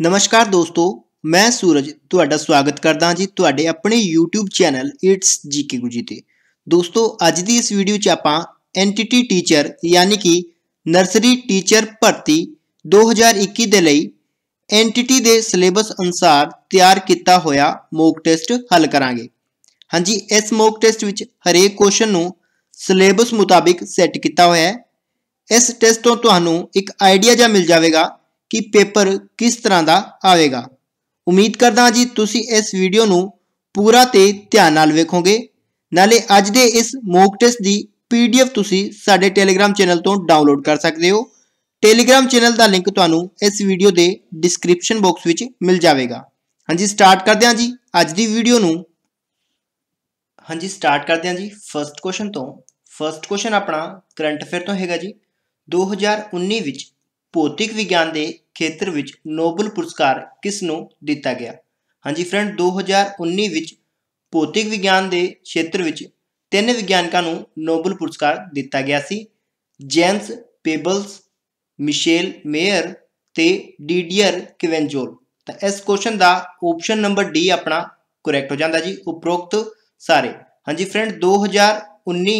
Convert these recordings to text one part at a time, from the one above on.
ਨਮਸਕਾਰ ਦੋਸਤੋ ਮੈਂ ਸੂਰਜ ਤੁਹਾਡਾ ਸਵਾਗਤ ਕਰਦਾ ਹਾਂ ਜੀ ਤੁਹਾਡੇ ਆਪਣੇ YouTube ਚੈਨਲ ਇਟਸ ਜੀਕੇ ਗੁਜੀ ਤੇ ਦੋਸਤੋ ਅੱਜ ਦੀ ਇਸ ਵੀਡੀਓ 'ਚ ਆਪਾਂ ਐਂਟੀਟੀ ਟੀਚਰ ਯਾਨੀ ਕਿ ਨਰਸਰੀ ਟੀਚਰ ਭਰਤੀ 2021 ਦੇ ਲਈ ਐਂਟੀਟੀ ਦੇ ਸਿਲੇਬਸ ਅਨੁਸਾਰ ਤਿਆਰ ਕੀਤਾ ਹੋਇਆ ਮੌਕ ਟੈਸਟ ਹੱਲ ਕਰਾਂਗੇ ਹਾਂਜੀ ਇਸ ਮੌਕ ਟੈਸਟ ਵਿੱਚ ਹਰੇਕ ਕੁਐਸਚਨ ਨੂੰ ਸਿਲੇਬਸ ਮੁਤਾਬਿਕ ਸੈੱਟ ਕੀਤਾ ਹੋਇਆ ਹੈ ਇਸ ਟੈਸਟ ਤੋਂ ਤੁਹਾਨੂੰ ਇੱਕ ਆਈਡੀਆ ਜਾਂ ਮਿਲ ਜਾਵੇਗਾ ਕਿ ਪੇਪਰ ਕਿਸ ਤਰ੍ਹਾਂ ਦਾ ਆਵੇਗਾ ਉਮੀਦ ਕਰਦਾ ਜੀ ਤੁਸੀਂ ਇਸ ਵੀਡੀਓ ਨੂੰ ਪੂਰਾ ਤੇ ਧਿਆਨ ਨਾਲ ਵੇਖੋਗੇ ਨਾਲੇ ਅੱਜ ਦੇ ਇਸ ਮੌਕ ਟੈਸਟ ਦੀ ਪੀਡੀਐਫ ਤੁਸੀਂ ਸਾਡੇ ਟੈਲੀਗ੍ਰam ਚੈਨਲ ਤੋਂ ਡਾਊਨਲੋਡ ਕਰ ਸਕਦੇ ਹੋ ਟੈਲੀਗ੍ਰam ਚੈਨਲ ਦਾ ਲਿੰਕ ਤੁਹਾਨੂੰ ਇਸ ਵੀਡੀਓ ਦੇ ਡਿਸਕ੍ਰਿਪਸ਼ਨ ਬਾਕਸ ਵਿੱਚ ਮਿਲ ਜਾਵੇਗਾ ਹਾਂਜੀ ਸਟਾਰਟ ਕਰਦੇ ਹਾਂ ਜੀ ਅੱਜ ਦੀ ਵੀਡੀਓ ਨੂੰ ਹਾਂਜੀ ਸਟਾਰਟ ਕਰਦੇ ਹਾਂ ਜੀ ਫਰਸਟ ਕੁਐਸਚਨ ਤੋਂ ਫਰਸਟ ਕੁਐਸਚਨ ਆਪਣਾ ਕਰੰਟ ਅਫੇਅਰ ਤੋਂ ਹੈਗਾ ਜੀ 2019 ਵਿੱਚ ਭੌਤਿਕ ਵਿਗਿਆਨ ਦੇ ਖੇਤਰ ਵਿੱਚ ਨੋਬਲ ਪੁਰਸਕਾਰ ਕਿਸ ਨੂੰ ਦਿੱਤਾ ਗਿਆ ਹਾਂਜੀ ਫਰੈਂਡ 2019 ਵਿੱਚ ਭੌਤਿਕ ਵਿਗਿਆਨ ਦੇ ਖੇਤਰ ਵਿੱਚ ਤਿੰਨ ਵਿਗਿਆਨਕਾਂ ਨੂੰ ਨੋਬਲ ਪੁਰਸਕਾਰ ਦਿੱਤਾ ਗਿਆ ਸੀ ਜੈਨਸ ਪੇਬਲਸ ਮਿਸ਼ੇਲ ਮੇਅਰ ਤੇ ਡੀਡੀਅਰ ਕਿਵੈਂਜੋਲ ਤਾਂ ਇਸ ਕੁਐਸਚਨ ਦਾ ਆਪਸ਼ਨ ਨੰਬਰ ਡੀ ਆਪਣਾ ਕਰੈਕਟ ਹੋ ਜਾਂਦਾ ਜੀ ਉਪਰੋਕਤ ਸਾਰੇ ਹਾਂਜੀ ਫਰੈਂਡ 2019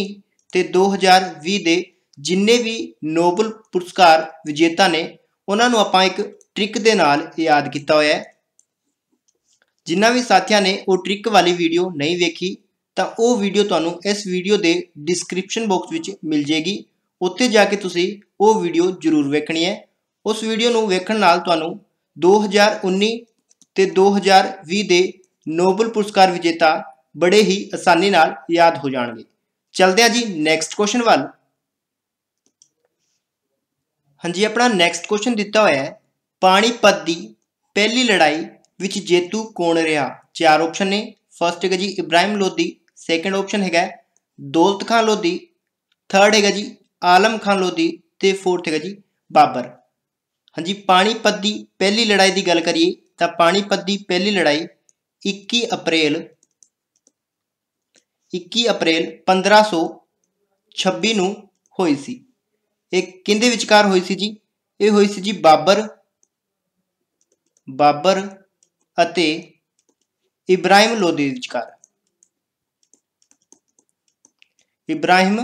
ਤੇ 2020 ਦੇ ਜਿੰਨੇ ਵੀ ਨੋਬਲ ਪੁਰਸਕਾਰ ਵਿਜੇਤਾ ਨੇ ਉਹਨਾਂ ਨੂੰ ਆਪਾਂ ਇੱਕ ਟ੍ਰਿਕ ਦੇ ਨਾਲ ਯਾਦ ਕੀਤਾ ਹੋਇਆ ਹੈ ਜਿਨ੍ਹਾਂ ਵੀ ਸਾਥੀਆਂ ਨੇ ਉਹ ਟ੍ਰਿਕ ਵਾਲੀ ਵੀਡੀਓ ਨਹੀਂ ਵੇਖੀ ਤਾਂ ਉਹ ਵੀਡੀਓ ਤੁਹਾਨੂੰ ਇਸ ਵੀਡੀਓ ਦੇ ਡਿਸਕ੍ਰਿਪਸ਼ਨ ਬਾਕਸ ਵਿੱਚ ਮਿਲ ਜੇਗੀ ਉੱਥੇ ਜਾ ਕੇ ਤੁਸੀਂ ਉਹ ਵੀਡੀਓ ਜ਼ਰੂਰ ਵੇਖਣੀ ਹੈ ਉਸ ਵੀਡੀਓ ਨੂੰ ਵੇਖਣ ਨਾਲ ਤੁਹਾਨੂੰ 2019 ਤੇ 2020 ਦੇ ਨੋਬਲ ਪੁਰਸਕਾਰ ਵਿਜੇਤਾ ਬੜੇ ਹੀ ਆਸਾਨੀ ਨਾਲ ਯਾਦ ਹੋ ਜਾਣਗੇ ਚਲਦੇ ਆ ਜੀ ਨੈਕਸਟ ਕੁਐਸਚਨ ਵੱਲ ਹਾਂਜੀ ਆਪਣਾ ਨੈਕਸਟ ਕੁਐਸਚਨ ਦਿੱਤਾ ਹੋਇਆ ਹੈ ਪਾਣੀਪਤ ਦੀ ਪਹਿਲੀ ਲੜਾਈ ਵਿੱਚ ਜੇਤੂ ਕੌਣ ਰਿਹਾ ਚਾਰ ਆਪਸ਼ਨ ਨੇ ਫਰਸਟ ਹੈਗਾ ਜੀ ਇਬਰਾਹਿਮ ਲੋਧੀ ਸੈਕੰਡ ਆਪਸ਼ਨ ਹੈਗਾ ਦੌਲਤ ਖਾਨ ਲੋਧੀ ਥਰਡ ਹੈਗਾ ਜੀ ਆਲਮ ਖਾਨ ਲੋਧੀ ਤੇ ਫੋਰਥ ਹੈਗਾ ਜੀ ਬਾਬਰ ਹਾਂਜੀ ਪਾਣੀਪਤ ਦੀ ਪਹਿਲੀ ਲੜਾਈ ਦੀ ਗੱਲ ਕਰੀਏ ਤਾਂ ਪਾਣੀਪਤ ਦੀ ਪਹਿਲੀ ਲੜਾਈ 21 ਅਪ੍ਰੈਲ 21 ਅਪ੍ਰੈਲ 1526 ਨੂੰ ਹੋਈ ਸੀ ਇਹ ਕਿੰਦੇ ਵਿਚਕਾਰ ਹੋਈ ਸੀ ਜੀ ਇਹ ਹੋਈ ਸੀ ਜੀ ਬਾਬਰ ਬਾਬਰ ਅਤੇ ਇਬਰਾਹਿਮ ਲੋਦੀ ਵਿਚਕਾਰ ਇਬਰਾਹਿਮ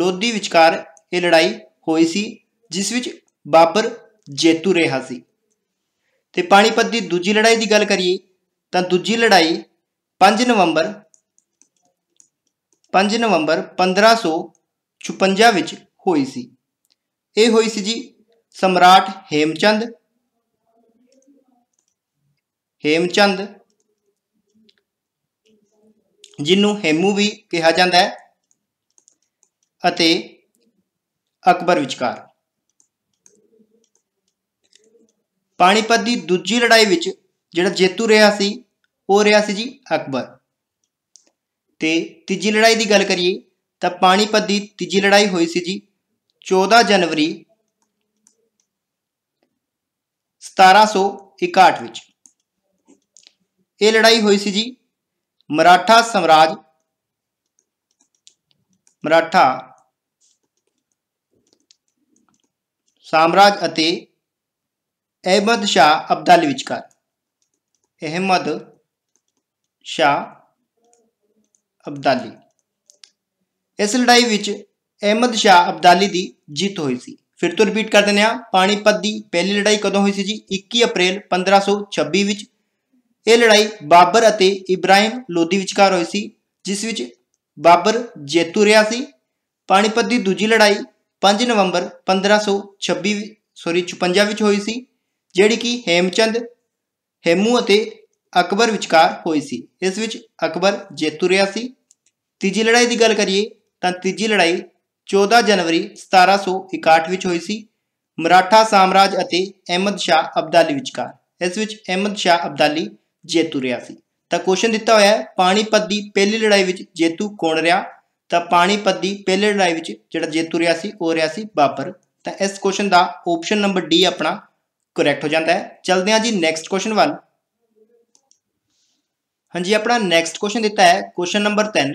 ਲੋਦੀ ਵਿਚਕਾਰ ਇਹ ਲੜਾਈ ਹੋਈ ਸੀ ਜਿਸ ਵਿੱਚ ਬਾਬਰ ਜੇਤੂ ਰਿਹਾ ਸੀ ਤੇ ਪਾਣੀਪਤ ਦੀ ਦੂਜੀ ਲੜਾਈ ਦੀ ਗੱਲ ਕਰੀਏ ਤਾਂ ਦੂਜੀ ਲੜਾਈ 5 ਨਵੰਬਰ 5 ਨਵੰਬਰ 1556 ਵਿੱਚ ਹੋਈ ਸੀ ਇਹ ਹੋਈ ਸੀ ਜੀ ਸਮਰਾਟ ਹੇਮਚੰਦ ਹੇਮਚੰਦ ਜਿਹਨੂੰ ਹੇਮੂ ਵੀ ਕਿਹਾ ਜਾਂਦਾ ਹੈ ਅਤੇ ਅਕਬਰ ਵਿਚਕਾਰ ਪਾਣੀਪਤ ਦੀ ਦੂਜੀ ਲੜਾਈ ਵਿੱਚ ਜਿਹੜਾ ਜੇਤੂ ਰਿਹਾ ਸੀ ਉਹ ਰਿਹਾ ਸੀ ਜੀ ਅਕਬਰ ਤੇ ਤੀਜੀ ਲੜਾਈ ਦੀ ਗੱਲ ਕਰੀਏ ਤਾਂ ਪਾਣੀਪਤ ਦੀ ਤੀਜੀ ਲੜਾਈ ਹੋਈ ਸੀ ਜੀ 14 ਜਨਵਰੀ 1761 ਵਿੱਚ ਇਹ ਲੜਾਈ ਹੋਈ ਸੀ ਜੀ ਮਰਾਠਾ ਸਮਰਾਜ ਮਰਾਠਾ ਸਾਮਰਾਜ ਅਤੇ ਅਹਿਮਦ ਸ਼ਾ ਅਬਦਲ ਵਿਚਕਾਰ ਅਹਿਮਦ ਸ਼ਾ ਅਬਦਲੀ ਇਸ ਲੜਾਈ ਵਿੱਚ ਅਹਿਮਦ ਸ਼ਾਹ ਅਬਦਾਲੀ ਦੀ ਜਿੱਤ ਹੋਈ ਸੀ ਫਿਰ ਤੋਂ ਰਿਪੀਟ ਕਰ ਦਿੰਦੇ ਆ ਪਾਣੀਪਤ ਦੀ ਪਹਿਲੀ ਲੜਾਈ ਕਦੋਂ ਹੋਈ ਸੀ ਜੀ 21 ਅਪ੍ਰੈਲ 1526 ਵਿੱਚ ਇਹ ਲੜਾਈ ਬਾਬਰ ਅਤੇ ਇਬਰਾਹਿਮ ਲੋਧੀ ਵਿਚਕਾਰ ਹੋਈ ਸੀ ਜਿਸ ਵਿੱਚ ਬਾਬਰ ਜੇਤੂ ਰਿਹਾ ਸੀ ਪਾਣੀਪਤ ਦੀ ਦੂਜੀ ਲੜਾਈ 5 ਨਵੰਬਰ 1526 ਸੌਰੀ 56 ਵਿੱਚ ਹੋਈ ਸੀ ਜਿਹੜੀ ਕਿ ਹੇਮਚੰਦ ਹੇਮੂ ਅਤੇ ਅਕਬਰ ਵਿਚਕਾਰ ਹੋਈ ਸੀ ਇਸ ਵਿੱਚ ਅਕਬਰ ਜੇਤੂ ਰਿਹਾ ਸੀ ਤੀਜੀ ਲੜਾਈ ਦੀ ਗੱਲ ਕਰੀਏ ਤਾਂ ਤੀਜੀ ਲੜਾਈ 14 ਜਨਵਰੀ 1761 ਵਿੱਚ ਹੋਈ ਸੀ ਮਰਾਠਾ ਸਾਮਰਾਜ ਅਤੇ ਅਹਿਮਦ ਸ਼ਾਹ ਅਬਦਾਲੀ ਵਿਚਕਾਰ ਇਸ ਵਿੱਚ ਅਹਿਮਦ ਸ਼ਾਹ ਅਬਦਾਲੀ ਜੇਤੂ ਰਿਹਾ ਸੀ ਤਾਂ ਕੁਐਸਚਨ ਦਿੱਤਾ ਹੋਇਆ ਹੈ ਪਾਣੀਪਤ ਦੀ ਪਹਿਲੀ ਲੜਾਈ ਵਿੱਚ ਜੇਤੂ ਕੌਣ ਰਿਹਾ ਤਾਂ ਪਾਣੀਪਤ ਦੀ ਪਹਿਲੀ ਲੜਾਈ ਵਿੱਚ ਜਿਹੜਾ ਜੇਤੂ ਰਿਹਾ ਸੀ ਉਹ ਰਿਹਾ ਸੀ ਬਾਬਰ ਤਾਂ ਇਸ ਕੁਐਸਚਨ ਦਾ ਆਪਸ਼ਨ ਨੰਬਰ ਡੀ ਆਪਣਾ ਕਰੈਕਟ ਹੋ ਜਾਂਦਾ ਹੈ ਚਲਦੇ ਹਾਂ ਜੀ ਨੈਕਸਟ ਕੁਐਸਚਨ ਵੱਲ ਹਾਂਜੀ ਆਪਣਾ ਨੈਕਸਟ ਕੁਐਸਚਨ ਦਿੱਤਾ ਹੈ ਕੁਐਸਚਨ ਨੰਬਰ 3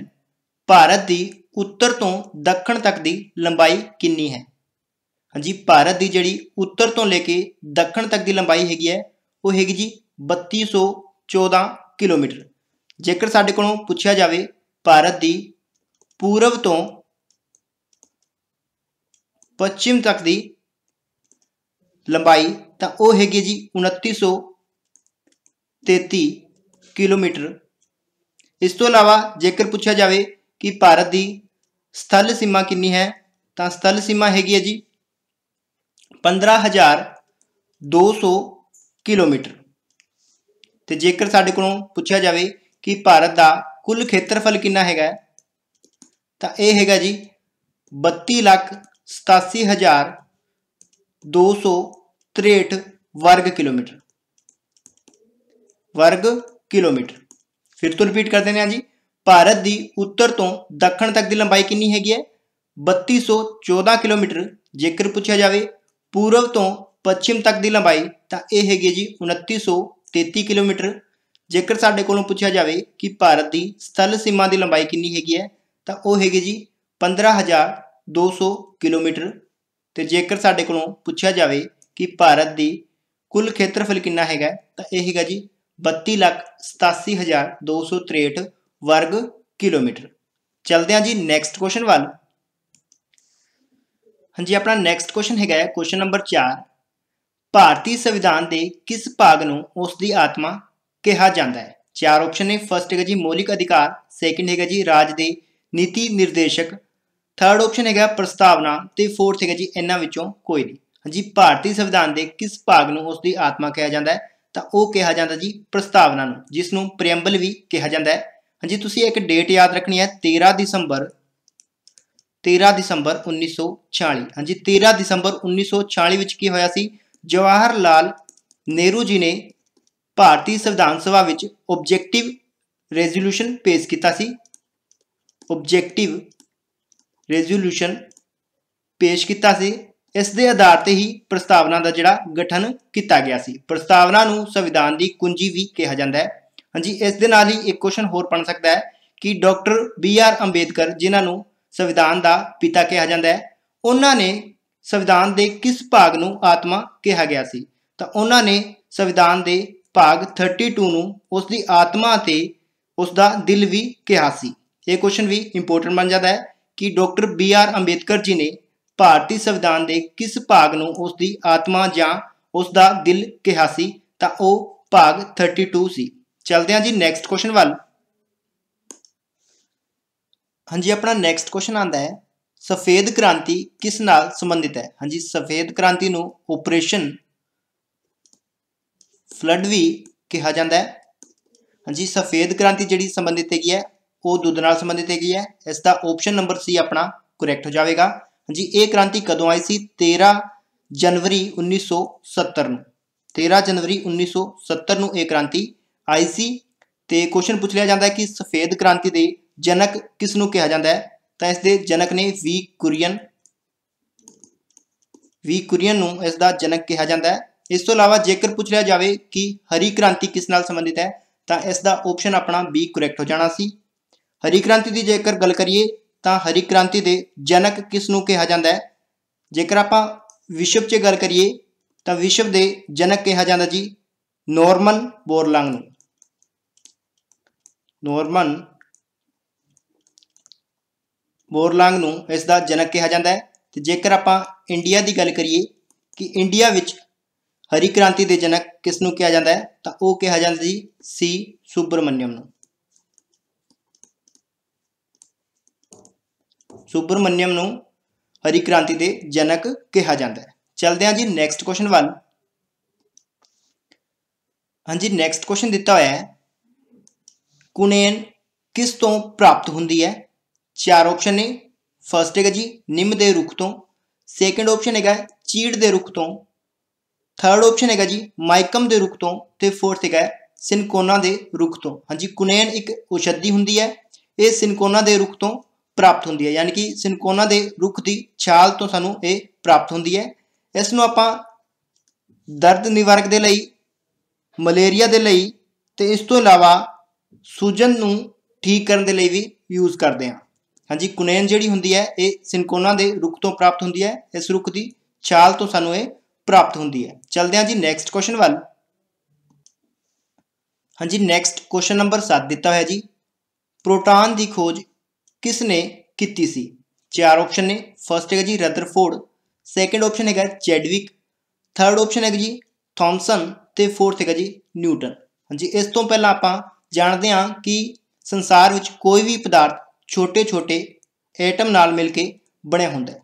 ਭਾਰਤ ਦੀ ਉੱਤਰ ਤੋਂ ਦੱਖਣ ਤੱਕ ਦੀ ਲੰਬਾਈ ਕਿੰਨੀ ਹੈ ਹਾਂਜੀ ਭਾਰਤ ਦੀ ਜਿਹੜੀ ਉੱਤਰ ਤੋਂ ਲੈ ਕੇ ਦੱਖਣ ਤੱਕ ਦੀ ਲੰਬਾਈ ਹੈਗੀ ਹੈ ਉਹ ਹੈਗੀ ਜੀ 3214 ਕਿਲੋਮੀਟਰ ਜੇਕਰ ਸਾਡੇ ਕੋਲੋਂ ਪੁੱਛਿਆ ਜਾਵੇ ਭਾਰਤ ਦੀ ਪੂਰਬ ਤੋਂ ਪੱਛਮ ਤੱਕ ਦੀ ਲੰਬਾਈ ਤਾਂ ਉਹ ਹੈਗੀ ਜੀ 2933 ਕਿਲੋਮੀਟਰ ਇਸ ਤੋਂ ਇਲਾਵਾ ਜੇਕਰ ਪੁੱਛਿਆ ਜਾਵੇ ਕਿ ਭਾਰਤ ਦੀ ਸਥਲ ਸੀਮਾ ਕਿੰਨੀ ਹੈ ਤਾਂ ਸਥਲ ਸੀਮਾ ਹੈਗੀ ਹੈ ਜੀ 15200 ਕਿਲੋਮੀਟਰ ਤੇ ਜੇਕਰ ਸਾਡੇ ਕੋਲੋਂ ਪੁੱਛਿਆ ਜਾਵੇ ਕਿ ਭਾਰਤ ਦਾ ਕੁੱਲ ਖੇਤਰਫਲ ਕਿੰਨਾ ਹੈਗਾ ਤਾਂ ਇਹ ਹੈਗਾ ਜੀ 32 ਲੱਖ 87 ਹਜ਼ਾਰ 263 ਕਿਲੋਮੀਟਰ ਵਰਗ ਕਿਲੋਮੀਟਰ ਫਿਰ ਤੋਂ ਰਿਪੀਟ रिपीट कर ਆ ਜੀ ਭਾਰਤ ਦੀ ਉੱਤਰ ਤੋਂ ਦੱਖਣ ਤੱਕ ਦੀ ਲੰਬਾਈ ਕਿੰਨੀ ਹੈਗੀ ਹੈ 3214 ਕਿਲੋਮੀਟਰ ਜੇਕਰ ਪੁੱਛਿਆ ਜਾਵੇ ਪੂਰਬ ਤੋਂ ਪੱਛਮ ਤੱਕ ਦੀ ਲੰਬਾਈ ਤਾਂ ਇਹ ਹੈਗੀ ਜੀ 2933 ਕਿਲੋਮੀਟਰ ਜੇਕਰ ਸਾਡੇ ਕੋਲੋਂ ਪੁੱਛਿਆ ਜਾਵੇ ਕਿ ਭਾਰਤ ਦੀ ਸਥਲ ਸੀਮਾ ਦੀ ਲੰਬਾਈ ਕਿੰਨੀ ਹੈਗੀ ਹੈ ਤਾਂ ਉਹ ਹੈਗੀ ਜੀ 15200 ਕਿਲੋਮੀਟਰ ਤੇ ਜੇਕਰ ਸਾਡੇ ਕੋਲੋਂ ਪੁੱਛਿਆ ਜਾਵੇ ਕਿ ਭਾਰਤ ਦੀ ਕੁੱਲ ਖੇਤਰਫਲ ਕਿੰਨਾ ਹੈਗਾ ਤਾਂ ਇਹ ਹੈਗਾ ਜੀ 32 ਲੱਖ ਵਰਗ ਕਿਲੋਮੀਟਰ ਚਲਦੇ ਹਾਂ ਜੀ ਨੈਕਸਟ ਕੁਐਸਚਨ ਵੱਲ ਹਾਂਜੀ ਆਪਣਾ ਨੈਕਸਟ ਕੁਐਸਚਨ ਹੈਗਾ ਕੁਐਸਚਨ ਨੰਬਰ 4 ਭਾਰਤੀ ਸੰਵਿਧਾਨ ਦੇ ਕਿਸ ਭਾਗ ਨੂੰ ਉਸ ਦੀ ਆਤਮਾ ਕਿਹਾ ਜਾਂਦਾ ਹੈ ਚਾਰ ਆਪਸ਼ਨ ਨੇ ਫਰਸਟ ਹੈਗਾ ਜੀ ਮੌਲਿਕ ਅਧਿਕਾਰ ਸੈਕਿੰਡ ਹੈਗਾ ਜੀ ਰਾਜ ਦੇ ਨੀਤੀ ਨਿਰਦੇਸ਼ਕ ਥਰਡ ਆਪਸ਼ਨ ਹੈਗਾ ਪ੍ਰਸਤਾਵਨਾ ਤੇ ਫੋਰਥ ਹੈਗਾ ਜੀ ਇਹਨਾਂ ਵਿੱਚੋਂ ਕੋਈ ਨਹੀਂ ਹਾਂਜੀ ਭਾਰਤੀ ਸੰਵਿਧਾਨ ਦੇ ਕਿਸ ਭਾਗ ਨੂੰ ਉਸ ਦੀ ਆਤਮਾ ਕਿਹਾ ਜਾਂਦਾ ਹੈ ਤਾਂ ਉਹ ਕਿਹਾ ਜਾਂਦਾ ਜੀ ਪ੍ਰਸਤਾਵਨਾ ਨੂੰ ਜਿਸ ਨੂੰ ਪ੍ਰੀਐਂਬਲ ਵੀ ਕਿਹਾ ਜਾਂਦਾ ਹੈ ਹਾਂਜੀ ਤੁਸੀਂ ਇੱਕ ਡੇਟ ਯਾਦ ਰੱਖਣੀ ਹੈ 13 ਦਸੰਬਰ 13 ਦਸੰਬਰ 1940 ਹਾਂਜੀ 13 ਦਸੰਬਰ 1940 ਵਿੱਚ ਕੀ ਹੋਇਆ ਸੀ ਜਵਾਹਰ ਲਾਲ ਨਹਿਰੂ ਜੀ ਨੇ ਭਾਰਤੀ ਸੰਵਿਧਾਨ ਸਭਾ ਵਿੱਚ ਆਬਜੈਕਟਿਵ ਰੈਜ਼ੋਲੂਸ਼ਨ ਪੇਸ਼ ਕੀਤਾ ਸੀ ਆਬਜੈਕਟਿਵ ਰੈਜ਼ੋਲੂਸ਼ਨ ਪੇਸ਼ ਕੀਤਾ ਸੀ ਇਸ ਦੇ ਆਧਾਰ ਤੇ ਹੀ ਪ੍ਰਸਤਾਵਨਾ ਦਾ ਜਿਹੜਾ ਗਠਨ ਕੀਤਾ ਗਿਆ ਸੀ ਪ੍ਰਸਤਾਵਨਾ ਨੂੰ ਸੰਵਿਧਾਨ ਦੀ ਕੁੰਜੀ ਵੀ ਕਿਹਾ ਜਾਂਦਾ ਹੈ ਹਾਂਜੀ ਇਸ ਦੇ ਨਾਲ ਹੀ ਇੱਕ ਕੁਐਸਚਨ ਹੋਰ ਬਣ ਸਕਦਾ ਹੈ ਕਿ ਡਾਕਟਰ ਬੀ ਆਰ ਅੰਬੇਦਕਰ ਜਿਨ੍ਹਾਂ ਨੂੰ ਸੰਵਿਧਾਨ ਦਾ ਪਿਤਾ ਕਿਹਾ ਜਾਂਦਾ ਹੈ ਉਹਨਾਂ ਨੇ ਸੰਵਿਧਾਨ ਦੇ ਕਿਸ ਭਾਗ ਨੂੰ ਆਤਮਾ ਕਿਹਾ ਗਿਆ ਸੀ ਤਾਂ ਉਹਨਾਂ ਨੇ ਸੰਵਿਧਾਨ ਦੇ ਭਾਗ 32 ਨੂੰ ਉਸ ਦੀ ਆਤਮਾ ਤੇ ਉਸ ਦਾ ਦਿਲ ਵੀ ਕਿਹਾ ਸੀ ਇਹ ਕੁਐਸਚਨ ਵੀ ਇੰਪੋਰਟੈਂਟ ਬਣ ਜਾਂਦਾ ਹੈ ਕਿ ਡਾਕਟਰ ਬੀ ਆਰ ਅੰਬੇਦਕਰ ਜੀ ਨੇ ਭਾਰਤੀ ਸੰਵਿਧਾਨ ਦੇ ਕਿਸ ਭਾਗ ਨੂੰ ਉਸ ਦੀ ਆਤਮਾ ਜਾਂ ਉਸ ਦਾ ਦਿਲ ਕਿਹਾ ਸੀ ਤਾਂ ਉਹ ਭਾਗ 32 ਸੀ ਚਲਦੇ ਹਾਂ ਜੀ ਨੈਕਸਟ ਕੁਐਸਚਨ ਵੱਲ ਹਾਂਜੀ ਆਪਣਾ ਨੈਕਸਟ ਕੁਐਸਚਨ ਆਂਦਾ ਹੈ ਸਫੇਦ ਕ੍ਰਾਂਤੀ ਕਿਸ ਨਾਲ ਸੰਬੰਧਿਤ ਹੈ ਹਾਂਜੀ ਸਫੇਦ ਕ੍ਰਾਂਤੀ ਨੂੰ ਆਪਰੇਸ਼ਨ ਫਲੱਡ ਵੀ ਕਿਹਾ ਜਾਂਦਾ ਹੈ ਹਾਂਜੀ ਸਫੇਦ ਕ੍ਰਾਂਤੀ ਜਿਹੜੀ ਸੰਬੰਧਿਤ ਹੈਗੀ ਹੈ ਉਹ ਦੁੱਧ ਨਾਲ ਸੰਬੰਧਿਤ ਹੈਗੀ ਹੈ ਇਸ ਦਾ ਆਪਸ਼ਨ ਨੰਬਰ ਸੀ ਆਪਣਾ ਕਰੈਕਟ ਹੋ ਜਾਵੇਗਾ ਹਾਂਜੀ ਇਹ ਕ੍ਰਾਂਤੀ ਕਦੋਂ ਆਈ ਸੀ 13 ਜਨਵਰੀ 1970 ਨੂੰ 13 ਜਨਵਰੀ 1970 ਨੂੰ ਇਹ ਕ੍ਰਾਂਤੀ ਆਈ ਸੀ ਤੇ ਕੁਐਸਚਨ ਪੁੱਛ ਲਿਆ ਜਾਂਦਾ ਹੈ ਕਿ ਸਫੇਦ ਕ੍ਰਾਂਤੀ ਦੇ ਜਨਕ ਕਿਸ ਨੂੰ ਕਿਹਾ ਜਾਂਦਾ ਹੈ ਤਾਂ ਇਸ ਦੇ ਜਨਕ ਨੇ ਵੀ ਕੁਰੀਅਨ ਵੀ ਕੁਰੀਅਨ ਨੂੰ ਇਸ ਦਾ ਜਨਕ ਕਿਹਾ ਜਾਂਦਾ ਹੈ ਇਸ ਤੋਂ ਇਲਾਵਾ ਜੇਕਰ ਪੁੱਛ ਲਿਆ ਜਾਵੇ ਕਿ ਹਰੀ ਕ੍ਰਾਂਤੀ ਕਿਸ ਨਾਲ ਸੰਬੰਧਿਤ ਹੈ ਤਾਂ ਇਸ ਦਾ ਆਪਸ਼ਨ ਆਪਣਾ ਬੀ ਕਰੈਕਟ ਹੋ ਜਾਣਾ ਸੀ ਹਰੀ ਕ੍ਰਾਂਤੀ ਦੀ ਜੇਕਰ ਗੱਲ ਕਰੀਏ ਤਾਂ ਹਰੀ ਕ੍ਰਾਂਤੀ ਦੇ ਜਨਕ ਕਿਸ ਨੂੰ ਕਿਹਾ ਜਾਂਦਾ ਹੈ ਜੇਕਰ ਆਪਾਂ ਵਿਸ਼ਵ 'ਚ ਗੱਲ ਕਰੀਏ ਤਾਂ ਵਿਸ਼ਵ ਦੇ ਜਨਕ ਕਿਹਾ ਜਾਂਦਾ ਜੀ ਨੋਰਮਨ ਬੋਰਲੰਗ ਨੂੰ ਨੋਰਮਨ ਮੋਰਲੰਗ ਨੂੰ ਇਸ ਦਾ ਜਨਕ ਕਿਹਾ ਜਾਂਦਾ ਹੈ ਤੇ ਜੇਕਰ ਆਪਾਂ ਇੰਡੀਆ ਦੀ ਗੱਲ ਕਰੀਏ ਕਿ ਇੰਡੀਆ ਵਿੱਚ ਹਰੀ ਕ੍ਰਾਂਤੀ ਦੇ ਜਨਕ ਕਿਸ ਨੂੰ ਕਿਹਾ ਜਾਂਦਾ ਹੈ ਤਾਂ ਉਹ ਕਿਹਾ ਜਾਂਦਾ ਜੀ ਸੀ ਸੁਬਰਮਨਿਅਮ ਨੂੰ ਸੁਬਰਮਨਿਅਮ ਨੂੰ ਹਰੀ ਕ੍ਰਾਂਤੀ ਦੇ ਜਨਕ ਕਿਹਾ ਜਾਂਦਾ ਹੈ ਚਲਦੇ ਹਾਂ ਜੀ ਨੈਕਸਟ ਕੁਐਸਚਨ ਵੱਲ ਹਾਂਜੀ ਨੈਕਸਟ ਕੁਐਸਚਨ ਦਿੱਤਾ ਹੋਇਆ ਹੈ ਕੁਨੇਨ ਕਿਸ ਤੋਂ ਪ੍ਰਾਪਤ ਹੁੰਦੀ ਹੈ ਚਾਰ ਆਪਸ਼ਨ ਨੇ ਫਰਸਟ ਹੈਗਾ ਜੀ ਨਿੰਮ ਦੇ ਰੁੱਖ ਤੋਂ ਸੈਕੰਡ ਆਪਸ਼ਨ ਹੈਗਾ ਚੀੜ ਦੇ ਰੁੱਖ ਤੋਂ ਥਰਡ ਆਪਸ਼ਨ ਹੈਗਾ ਜੀ ਮਾਈਕਮ ਦੇ ਰੁੱਖ ਤੋਂ ਤੇ ਫੋਰਥ ਹੈਗਾ ਸਿਨਕੋਨਾ ਦੇ ਰੁੱਖ ਤੋਂ ਹਾਂਜੀ ਕੁਨੇਨ ਇੱਕ ਔਸ਼ਧੀ ਹੁੰਦੀ ਹੈ ਇਹ ਸਿਨਕੋਨਾ ਦੇ ਰੁੱਖ ਤੋਂ ਪ੍ਰਾਪਤ ਹੁੰਦੀ ਹੈ ਯਾਨੀ ਕਿ ਸਿਨਕੋਨਾ ਦੇ ਰੁੱਖ ਦੀ ਛਾਲ ਤੋਂ ਸਾਨੂੰ ਇਹ ਪ੍ਰਾਪਤ ਹੁੰਦੀ ਹੈ ਇਸ ਨੂੰ ਆਪਾਂ ਦਰਦ ਨਿਵਾਰਕ ਦੇ ਲਈ ਮਲੇਰੀਆ ਦੇ ਲਈ ਤੇ ਇਸ ਤੋਂ ਇਲਾਵਾ ਸੂਜਨ ਨੂੰ ਠੀਕ ਕਰਨ ਦੇ ਲਈ ਵੀ ਯੂਜ਼ ਕਰਦੇ ਹਾਂ ਹਾਂਜੀ ਕੁਨੇਨ ਜਿਹੜੀ ਹੁੰਦੀ ਹੈ ਇਹ ਸਿਨਕੋਨਾ ਦੇ ਰੁੱਖ ਤੋਂ ਪ੍ਰਾਪਤ ਹੁੰਦੀ ਹੈ ਇਸ ਰੁੱਖ ਦੀ ਛਾਲ ਤੋਂ ਸਾਨੂੰ ਇਹ ਪ੍ਰਾਪਤ ਹੁੰਦੀ ਹੈ ਚਲਦੇ ਹਾਂ ਜੀ ਨੈਕਸਟ ਕੁਐਸਚਨ ਵੱਲ ਹਾਂਜੀ ਨੈਕਸਟ ਕੁਐਸਚਨ ਨੰਬਰ 7 ਦਿੱਤਾ ਹੋਇਆ ਜੀ ਪ੍ਰੋਟਾਨ ਦੀ ਖੋਜ ਕਿਸ ਨੇ ਕੀਤੀ ਸੀ ਚਾਰ ਆਪਸ਼ਨ ਨੇ ਫਰਸਟ ਹੈਗਾ ਜੀ ਰਦਰਫੋਰਡ ਸੈਕੰਡ ਆਪਸ਼ਨ ਹੈਗਾ ਚੈਡਵਿਕ ਥਰਡ ਆਪਸ਼ਨ ਹੈਗਾ ਜੀ ਥਾਮਸਨ ਤੇ ਫੋਰਥ ਹੈਗਾ ਜੀ ਨਿਊਟਨ ਹਾਂਜੀ ਇਸ ਤੋਂ ਪਹਿਲਾਂ ਆਪਾਂ ਜਾਣਦੇ ਹਾਂ ਕਿ ਸੰਸਾਰ ਵਿੱਚ ਕੋਈ ਵੀ ਪਦਾਰਥ ਛੋਟੇ-ਛੋਟੇ ਐਟਮ ਨਾਲ ਮਿਲ ਕੇ ਬਣਿਆ ਹੁੰਦਾ ਹੈ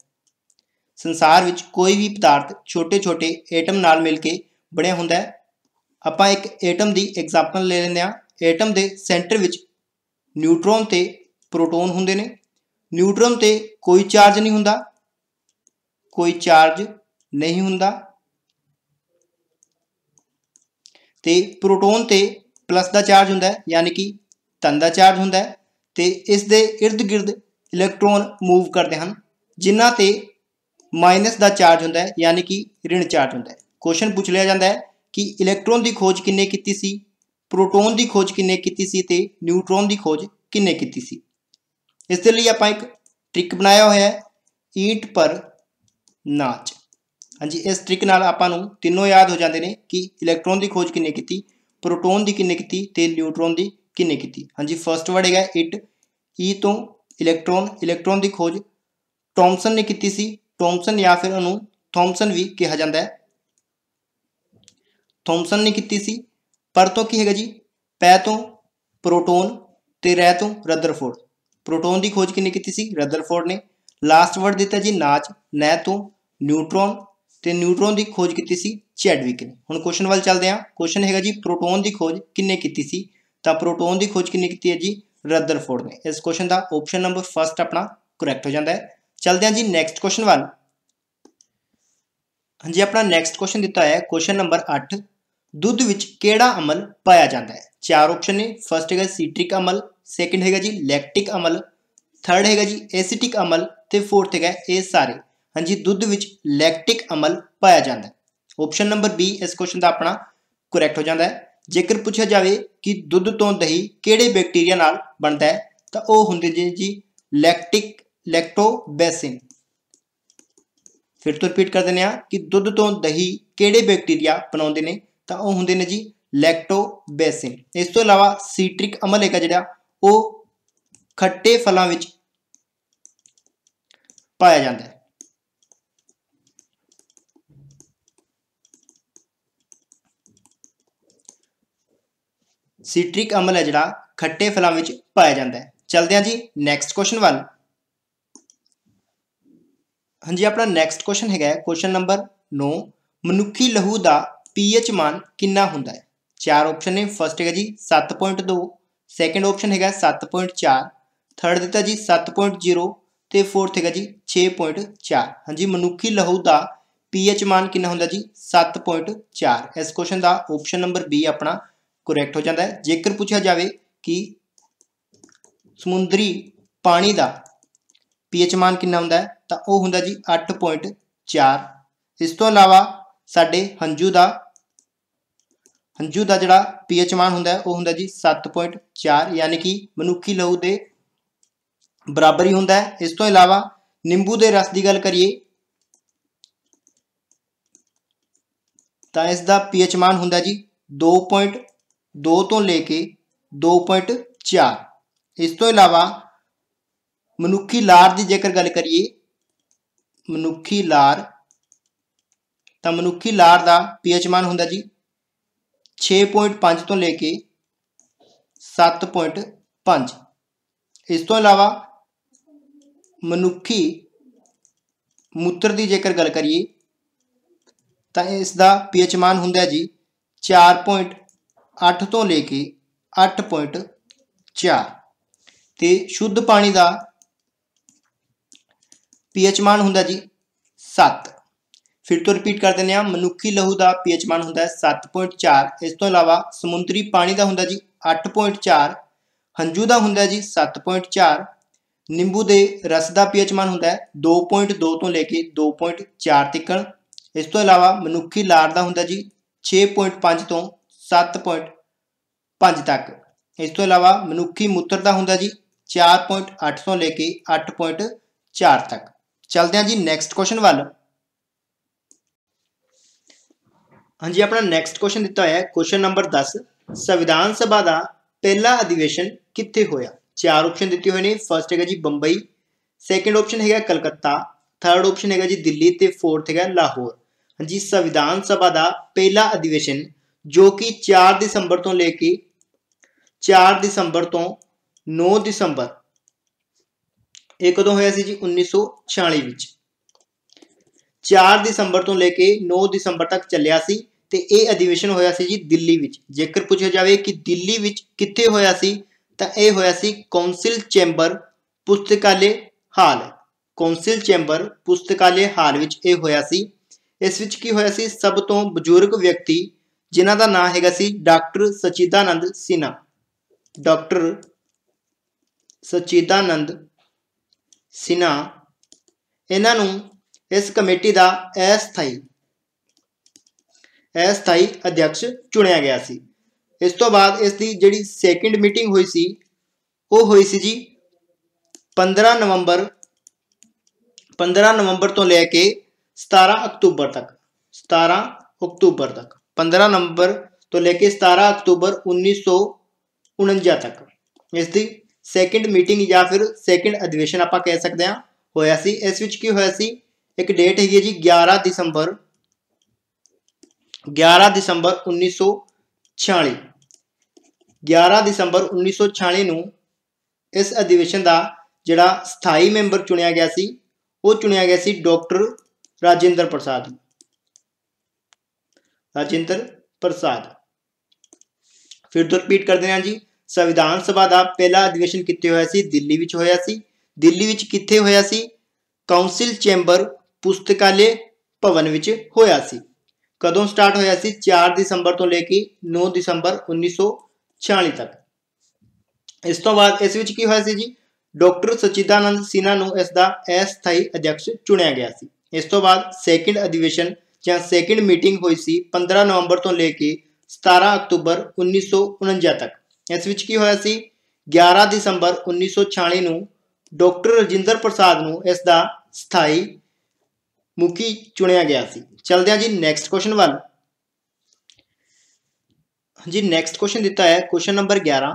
ਸੰਸਾਰ ਵਿੱਚ ਕੋਈ ਵੀ ਪਦਾਰਥ ਛੋਟੇ-ਛੋਟੇ ਐਟਮ ਨਾਲ ਮਿਲ ਕੇ ਬਣਿਆ ਹੁੰਦਾ ਹੈ ਆਪਾਂ ਇੱਕ ਐਟਮ ਦੀ ਐਗਜ਼ਾਮਪਲ ਲੈ ਲੈਂਦੇ ਹਾਂ ਐਟਮ ਦੇ ਸੈਂਟਰ ਵਿੱਚ ਨਿਊਟ੍ਰੋਨ ਤੇ ਪ੍ਰੋਟੋਨ ਹੁੰਦੇ ਨੇ ਨਿਊਟ੍ਰੋਨ ਤੇ ਕੋਈ ਚਾਰਜ ਨਹੀਂ ਹੁੰਦਾ ਕੋਈ ਚਾਰਜ ਨਹੀਂ ਹੁੰਦਾ ਤੇ ਪ੍ਰੋਟੋਨ ਤੇ ਪਲੱਸ ਦਾ ਚਾਰਜ ਹੁੰਦਾ ਹੈ ਯਾਨੀ ਕਿ ਧਨ ਦਾ ਚਾਰਜ ਹੁੰਦਾ ਹੈ ਤੇ ਇਸ ਦੇ ird-gird ਇਲੈਕਟ੍ਰੋਨ ਮੂਵ ਕਰਦੇ ਹਨ ਜਿਨ੍ਹਾਂ ਤੇ ਮਾਈਨਸ ਦਾ ਚਾਰਜ ਹੁੰਦਾ ਹੈ ਯਾਨੀ ਕਿ ऋण ਚਾਰਜ ਹੁੰਦਾ ਹੈ ਕੁਐਸਚਨ ਪੁੱਛ ਲਿਆ ਜਾਂਦਾ ਹੈ ਕਿ ਇਲੈਕਟ੍ਰੋਨ ਦੀ ਖੋਜ ਕਿੰਨੇ ਕੀਤੀ ਸੀ ਪ੍ਰੋਟੋਨ ਦੀ ਖੋਜ ਕਿੰਨੇ ਕੀਤੀ ਸੀ ਤੇ ਨਿਊਟ੍ਰੋਨ ਦੀ ਖੋਜ ਕਿੰਨੇ ਕੀਤੀ ਸੀ ਇਸ ਦੇ ਲਈ ਆਪਾਂ ਇੱਕ ਟ੍ਰਿਕ ਬਣਾਇਆ ਹੋਇਆ ਹੈ ਈਟ ਪਰ ਨਾਚ ਹਾਂਜੀ ਇਸ ਟ੍ਰਿਕ ਨਾਲ ਆਪਾਂ ਨੂੰ ਤਿੰਨੋਂ ਯਾਦ ਹੋ ਜਾਂਦੇ ਨੇ ਕਿ ਇਲੈਕਟ੍ਰੋਨ ਦੀ ਖੋਜ ਕਿੰਨੇ ਕੀਤੀ ਪ੍ਰੋਟੋਨ ਦੀ ਕਿੰਨੇ ਕੀਤੀ ਤੇ ਨਿਊਟ੍ਰੋਨ ਦੀ ਕਿੰਨੇ ਕੀਤੀ ਹਾਂਜੀ ਫਰਸਟ ਵਰਡ ਹੈਗਾ ਇਟ ਈ e ਤੋਂ ਇਲੈਕਟ੍ਰੋਨ ਇਲੈਕਟ੍ਰੋਨ ਦੀ ਖੋਜ ਟੌਮਸਨ ਨੇ ਕੀਤੀ ਸੀ ਟੌਮਸਨ ਜਾਂ ਫਿਰ ਉਹਨੂੰ ਥੌਮਸਨ ਵੀ ਕਿਹਾ ਜਾਂਦਾ ਹੈ ਥੌਮਸਨ ਨੇ ਕੀਤੀ ਸੀ ਪਰ ਤੋਂ ਕੀ ਹੈਗਾ ਜੀ ਪੈ ਤੋਂ ਪ੍ਰੋਟੋਨ ਤੇ ਰਹਿ ਤੋਂ ਰਦਰਫੋਰਡ ਪ੍ਰੋਟੋਨ ਦੀ ਖੋਜ ਕਿਨੇ ਕੀਤੀ ਸੀ ਰਦਰਫੋਰਡ ਨੇ ਲਾਸਟ ਵਰਡ ਦਿੱਤਾ ਜੀ ਨਾਚ ਨੈ ਤੋਂ ਨਿਊਟ੍ਰੋਨ ਤੇ ਨਿਊਟ੍ਰੋਨ ਦੀ ਖੋਜ ਕੀਤੀ ਸੀ ਚੈਡਵਿਕ ਨੇ ਹੁਣ ਕੁਐਸਚਨ ਵੱਲ ਚੱਲਦੇ ਹਾਂ ਕੁਐਸਚਨ ਹੈਗਾ ਜੀ ਪ੍ਰੋਟੋਨ ਦੀ ਖੋਜ ਕਿੰਨੇ ਕੀਤੀ ਸੀ ਤਾਂ ਪ੍ਰੋਟੋਨ ਦੀ ਖੋਜ ਕਿੰਨੇ ਕੀਤੀ ਹੈ ਜੀ ਰਦਰਫੋਰਡ ਨੇ ਇਸ ਕੁਐਸਚਨ ਦਾ ਆਪਸ਼ਨ ਨੰਬਰ 1 ਆਪਣਾ ਕਰੈਕਟ ਹੋ ਜਾਂਦਾ ਹੈ ਚੱਲਦੇ ਹਾਂ ਜੀ ਨੈਕਸਟ ਕੁਐਸਚਨ ਵੱਲ ਹਾਂਜੀ ਆਪਣਾ ਨੈਕਸਟ ਕੁਐਸਚਨ ਦਿੱਤਾ ਹੈ ਕੁਐਸਚਨ ਨੰਬਰ 8 ਦੁੱਧ ਵਿੱਚ ਕਿਹੜਾ ਅਮਲ ਪਾਇਆ ਜਾਂਦਾ ਹੈ ਚਾਰ ਆਪਸ਼ਨ ਨੇ ਫਰਸਟ ਹੈਗਾ ਸੀਟ੍ਰਿਕ ਅਮਲ ਸੈਕੰਡ ਹੈਗਾ ਜੀ ਲੈਕਟਿਕ ਅਮਲ ਥਰਡ ਹੈਗਾ ਜੀ ਐਸੀਟਿਕ ਅਮਲ ਤੇ ਫੋਰਥ ਹੈਗਾ ਇਹ ਸਾਰੇ ਹਾਂਜੀ ਦੁੱਧ ਵਿੱਚ ਲੈਕਟਿਕ ਅਮਲ ਪਾਇਆ ਜਾਂਦਾ ਹੈ ਆਪਸ਼ਨ ਨੰਬਰ B ਇਸ ਕੁਐਸਚਨ ਦਾ ਆਪਣਾ ਕਰੈਕਟ ਹੋ ਜਾਂਦਾ ਹੈ ਜੇਕਰ ਪੁੱਛਿਆ ਜਾਵੇ ਕਿ ਦੁੱਧ ਤੋਂ ਦਹੀਂ ਕਿਹੜੇ ਬੈਕਟੀਰੀਆ ਨਾਲ ਬਣਦਾ ਹੈ ਤਾਂ ਉਹ ਹੁੰਦੇ ਜੀ ਜੀ ਲੈਕਟਿਕ ਲੈਕਟੋਬੈਸਿਨ ਫਿਰ ਤੋਂ ਰਿਪੀਟ ਕਰ ਦਿੰਦੇ ਆ ਕਿ ਦੁੱਧ ਤੋਂ ਦਹੀਂ ਕਿਹੜੇ ਬੈਕਟੀਰੀਆ ਬਣਾਉਂਦੇ ਨੇ ਤਾਂ ਉਹ ਹੁੰਦੇ ਨੇ ਜੀ ਲੈਕਟੋਬੈਸਿਨ ਇਸ ਤੋਂ ਇਲਾਵਾ ਸੀਟ੍ਰਿਕ ਅਮਲ ਹੈਗਾ ਜਿਹੜਾ ਉਹ ਖੱਟੇ ਫਲਾਂ ਵਿੱਚ ਪਾਇਆ ਜਾਂਦਾ ਹੈ ਸਿਟ੍ਰਿਕ ਅਮਲ ਹੈ ਜਿਹੜਾ ਖੱਟੇ ਫਲਾਂ ਵਿੱਚ ਪਾਇਆ ਜਾਂਦਾ ਹੈ ਚਲਦੇ ਹਾਂ ਜੀ ਨੈਕਸਟ ਕੁਐਸਚਨ ਵੱਲ ਹਾਂਜੀ ਆਪਣਾ ਨੈਕਸਟ ਕੁਐਸਚਨ ਹੈਗਾ ਕੁਐਸਚਨ ਨੰਬਰ 9 ਮਨੁੱਖੀ ਲਹੂ ਦਾ ਪੀਐਚ ਮਾਨ ਕਿੰਨਾ ਹੁੰਦਾ ਹੈ ਚਾਰ ਆਪਸ਼ਨ ਨੇ ਫਰਸਟ ਹੈਗਾ ਜੀ 7.2 ਸੈਕੰਡ ਆਪਸ਼ਨ ਹੈਗਾ 7.4 ਥਰਡ ਦਿੱਤਾ ਜੀ 7.0 ਤੇ ਫੋਰਥ ਹੈਗਾ ਜੀ 6.4 ਹਾਂਜੀ ਮਨੁੱਖੀ ਲਹੂ ਦਾ ਪੀਐਚ ਮਾਨ ਕਿੰਨਾ ਹੁੰਦਾ ਜੀ 7.4 ਇਸ ਕੁਐਸਚਨ ਦਾ ਆਪਸ਼ਨ ਨੰਬਰ ਬੀ ਆਪਣਾ ਕਰੈਕਟ ਹੋ ਜਾਂਦਾ ਹੈ ਜੇਕਰ ਪੁੱਛਿਆ ਜਾਵੇ ਕਿ ਸਮੁੰਦਰੀ ਪਾਣੀ ਦਾ ਪੀਐਚ ਮਾਨ ਕਿੰਨਾ ਹੁੰਦਾ ਹੈ ਤਾਂ ਉਹ ਹੁੰਦਾ ਜੀ 8.4 ਇਸ ਤੋਂ ਇਲਾਵਾ ਸਾਡੇ ਹੰਝੂ ਦਾ ਹੰਝੂ ਦਾ ਜਿਹੜਾ ਪੀਐਚ ਮਾਨ ਹੁੰਦਾ ਉਹ ਹੁੰਦਾ ਜੀ 7.4 ਯਾਨੀ ਕਿ ਮਨੁੱਖੀ ਲਹੂ ਦੇ ਬਰਾਬਰ ਹੀ ਹੁੰਦਾ ਹੈ ਇਸ ਤੋਂ ਇਲਾਵਾ ਨਿੰਬੂ ਦੇ ਰਸ ਦੀ ਗੱਲ ਕਰੀਏ ਤਾਂ ਇਸ ਦਾ ਪੀਐਚ ਮਾਨ ਹੁੰਦਾ ਜੀ 2 ਤੋਂ ਲੈ ਕੇ 2.4 ਇਸ ਤੋਂ ਇਲਾਵਾ ਮਨੁੱਖੀ ਲਾਰ ਦੀ ਜੇਕਰ ਗੱਲ ਕਰੀਏ ਮਨੁੱਖੀ ਲਾਰ ਤਾਂ ਮਨੁੱਖੀ ਲਾਰ ਦਾ ਪੀਐਚ ਮਾਨ ਹੁੰਦਾ ਜੀ 6.5 ਤੋਂ ਲੈ ਕੇ 7.5 ਇਸ ਤੋਂ ਇਲਾਵਾ ਮਨੁੱਖੀ ਮੂਤਰ ਦੀ ਜੇਕਰ ਗੱਲ ਕਰੀਏ ਤਾਂ ਇਸ ਦਾ ਪੀਐਚ ਮਾਨ ਹੁੰਦਾ ਜੀ 4. 8 ਤੋਂ ਲੈ ਕੇ 8.4 ਤੇ ਸ਼ੁੱਧ ਪਾਣੀ ਦਾ ਪੀਐਚ ਮਾਨ ਹੁੰਦਾ ਜੀ 7 ਫਿਰ ਤੋਂ ਰਿਪੀਟ ਕਰ ਦਿੰਦੇ ਆ ਮਨੁੱਖੀ ਲਹੂ ਦਾ ਪੀਐਚ ਮਾਨ ਹੁੰਦਾ ਹੈ 7.4 ਇਸ ਤੋਂ ਇਲਾਵਾ ਸਮੁੰਦਰੀ ਪਾਣੀ ਦਾ ਹੁੰਦਾ ਜੀ 8.4 ਹੰਝੂ ਦਾ ਹੁੰਦਾ ਜੀ 7.4 ਨਿੰਬੂ ਦੇ ਰਸ ਦਾ ਪੀਐਚ ਮਾਨ ਹੁੰਦਾ ਹੈ 2.2 ਤੋਂ ਲੈ ਕੇ 2.4 ਤੱਕ ਇਸ ਤੋਂ ਇਲਾਵਾ ਮਨੁੱਖੀ ਲਾਰ ਦਾ ਹੁੰਦਾ ਜੀ 6.5 ਤੋਂ 7.5 ਤੱਕ ਇਸ ਤੋਂ ਇਲਾਵਾ ਮਨੁੱਖੀ ਮੂਤਰ ਦਾ ਹੁੰਦਾ ਜੀ 4.8 ਤੋਂ ਲੈ ਕੇ 8.4 ਤੱਕ ਚਲਦੇ ਹਾਂ ਜੀ ਨੈਕਸਟ ਕੁਐਸਚਨ ਵੱਲ ਹਾਂਜੀ ਆਪਣਾ ਨੈਕਸਟ ਕੁਐਸਚਨ ਦਿੱਤਾ ਹੋਇਆ ਹੈ ਕੁਐਸਚਨ ਨੰਬਰ 10 ਸੰਵਿਧਾਨ ਸਭਾ ਦਾ ਪਹਿਲਾ ਅਧਿਵੇਸ਼ਨ ਕਿੱਥੇ ਹੋਇਆ ਚਾਰ ਆਪਸ਼ਨ ਦਿੱਤੇ ਹੋਏ ਨੇ ਫਰਸਟ ਹੈਗਾ ਜੀ ਬੰਬਈ ਸੈਕੰਡ ਆਪਸ਼ਨ ਹੈਗਾ ਕਲਕੱਤਾ ਥਰਡ ਆਪਸ਼ਨ ਹੈਗਾ ਜੀ ਦਿੱਲੀ ਤੇ ਫੋਰਥ ਹੈਗਾ ਲਾਹੌਰ ਹਾਂਜੀ ਸੰਵਿਧਾਨ ਸਭਾ ਦਾ ਪਹਿਲਾ ਅਧਿਵੇਸ਼ਨ ਜੋ ਕਿ 4 ਦਸੰਬਰ ਤੋਂ ਲੈ ਕੇ 4 ਦਸੰਬਰ ਤੋਂ 9 ਦਸੰਬਰ ਇਹ ਕਦੋਂ ਹੋਇਆ ਸੀ ਜੀ 1946 ਵਿੱਚ 4 ਦਸੰਬਰ ਤੋਂ ਲੈ ਕੇ 9 ਦਸੰਬਰ ਤੱਕ ਚੱਲਿਆ ਸੀ ਤੇ ਇਹ ਅਧਿਵੇਸ਼ਨ ਹੋਇਆ ਸੀ ਜੀ ਦਿੱਲੀ ਵਿੱਚ ਜੇਕਰ ਪੁੱਛਿਆ ਜਾਵੇ ਕਿ ਦਿੱਲੀ ਵਿੱਚ ਕਿੱਥੇ ਹੋਇਆ ਸੀ ਤਾਂ ਇਹ ਹੋਇਆ ਸੀ ਕੌਂਸਲ ਚੈਂਬਰ ਪੁਸਤਕਾਲੇ ਹਾਲ ਕੌਂਸਲ ਚੈਂਬਰ ਪੁਸਤਕਾਲੇ ਹਾਲ ਵਿੱਚ ਇਹ ਹੋਇਆ ਸੀ ਇਸ ਵਿੱਚ ਕੀ ਹੋਇਆ ਸੀ ਸਭ ਤੋਂ ਬਜ਼ੁਰਗ ਵਿਅਕਤੀ ਜਿਨ੍ਹਾਂ ਦਾ ਨਾਮ ਹੈਗਾ ਸੀ ਡਾਕਟਰ ਸਚੀਤਾਨੰਦ ਸਿਨਾ ਡਾਕਟਰ ਸਚੀਤਾਨੰਦ ਸਿਨਾ ਇਹਨਾਂ ਨੂੰ ਇਸ ਕਮੇਟੀ ਦਾ ਅਸਥਾਈ ਅਸਥਾਈ ਅਧਿਆਕਸ਼ ਚੁਣਿਆ ਗਿਆ ਸੀ ਇਸ ਤੋਂ ਬਾਅਦ ਇਸ ਦੀ ਜਿਹੜੀ ਸੈਕਿੰਡ ਮੀਟਿੰਗ ਹੋਈ ਸੀ ਉਹ ਹੋਈ ਸੀ ਜੀ 15 ਨਵੰਬਰ 15 ਨਵੰਬਰ ਤੋਂ ਲੈ ਕੇ 17 ਅਕਤੂਬਰ ਤੱਕ 17 ਅਕਤੂਬਰ ਤੱਕ 15 ਨੰਬਰ ਤੋਂ ਲੈ ਕੇ 17 ਅਕਤੂਬਰ 1949 ਤੱਕ ਇਸ ਦੀ ਸੈਕਿੰਡ ਮੀਟਿੰਗ ਜਾਂ ਫਿਰ ਸੈਕਿੰਡ ਅਧਿਵੇਸ਼ਨ ਆਪਾਂ ਕਹਿ ਸਕਦੇ ਹਾਂ ਹੋਇਆ ਸੀ ਇਸ ਵਿੱਚ ਕੀ ਹੋਇਆ ਸੀ ਇੱਕ ਡੇਟ ਹੈਗੀ ਜੀ 11 ਦਸੰਬਰ 11 ਦਸੰਬਰ 1946 11 ਦਸੰਬਰ 1946 ਨੂੰ ਇਸ ਅਧਿਵੇਸ਼ਨ ਦਾ ਜਿਹੜਾ ਸਥਾਈ ਮੈਂਬਰ ਚੁਣਿਆ ਗਿਆ ਸੀ ਉਹ ਚੁਣਿਆ ਗਿਆ ਸੀ ਡਾਕਟਰ ਰਾਜਿੰਦਰ ਪ੍ਰਸਾਦ ਰਾਜਿੰਦਰ ਪ੍ਰਸਾਦ ਫਿਰ ਤੋਂ ਰਿਪੀਟ ਕਰਦੇ ਹਾਂ ਜੀ ਸੰਵਿਧਾਨ ਸਭਾ ਦਾ ਪਹਿਲਾ ਅਧਿਵੇਸ਼ਨ ਕਿੱਥੇ ਹੋਇਆ ਸੀ ਦਿੱਲੀ ਵਿੱਚ ਹੋਇਆ ਸੀ ਦਿੱਲੀ ਵਿੱਚ ਕਿੱਥੇ ਹੋਇਆ ਸੀ ਕਾਉਂਸਲ ਚੈਂਬਰ ਪੁਸਤਕਾਲੇ ਭਵਨ ਵਿੱਚ ਹੋਇਆ ਸੀ ਕਦੋਂ ਸਟਾਰਟ ਹੋਇਆ ਸੀ 4 ਦਸੰਬਰ ਤੋਂ ਲੈ ਕੇ 9 ਦਸੰਬਰ 1946 ਤੱਕ ਇਸ ਤੋਂ ਬਾਅਦ ਇਸ ਵਿੱਚ ਕੀ ਹੋਇਆ ਸੀ ਜੀ ਡਾਕਟਰ ਸਚਿਦਾਨੰਦ ਸਿਨਾ ਨੂੰ ਇਸ ਦਾ ਅਸਥਾਈ ਅਧਿਕਸ਼ ਚੁਣਿਆ ਗਿਆ ਸੀ ਇਸ ਤੋਂ ਬਾਅਦ ਸੈਕੰਡ ਅਧਿਵੇਸ਼ਨ ਜਾਂ ਸੈਕਿੰਡ ਮੀਟਿੰਗ ਹੋਈ ਸੀ 15 ਨਵੰਬਰ ਤੋਂ ਲੈ ਕੇ 17 ਅਕਤੂਬਰ 1949 ਤੱਕ ਇਸ ਵਿੱਚ ਕੀ ਹੋਇਆ ਸੀ 11 ਦਸੰਬਰ 1946 ਨੂੰ ਡਾਕਟਰ ਰਜਿੰਦਰ ਪ੍ਰਸਾਦ ਨੂੰ ਇਸ ਦਾ ਸਥਾਈ ਮੁਖੀ ਚੁਣਿਆ ਗਿਆ ਸੀ ਚਲਦੇ ਹਾਂ ਜੀ ਨੈਕਸਟ ਕੁਐਸਚਨ ਵੱਲ ਜੀ ਨੈਕਸਟ ਕੁਐਸਚਨ ਦਿੱਤਾ ਹੈ ਕੁਐਸਚਨ ਨੰਬਰ 11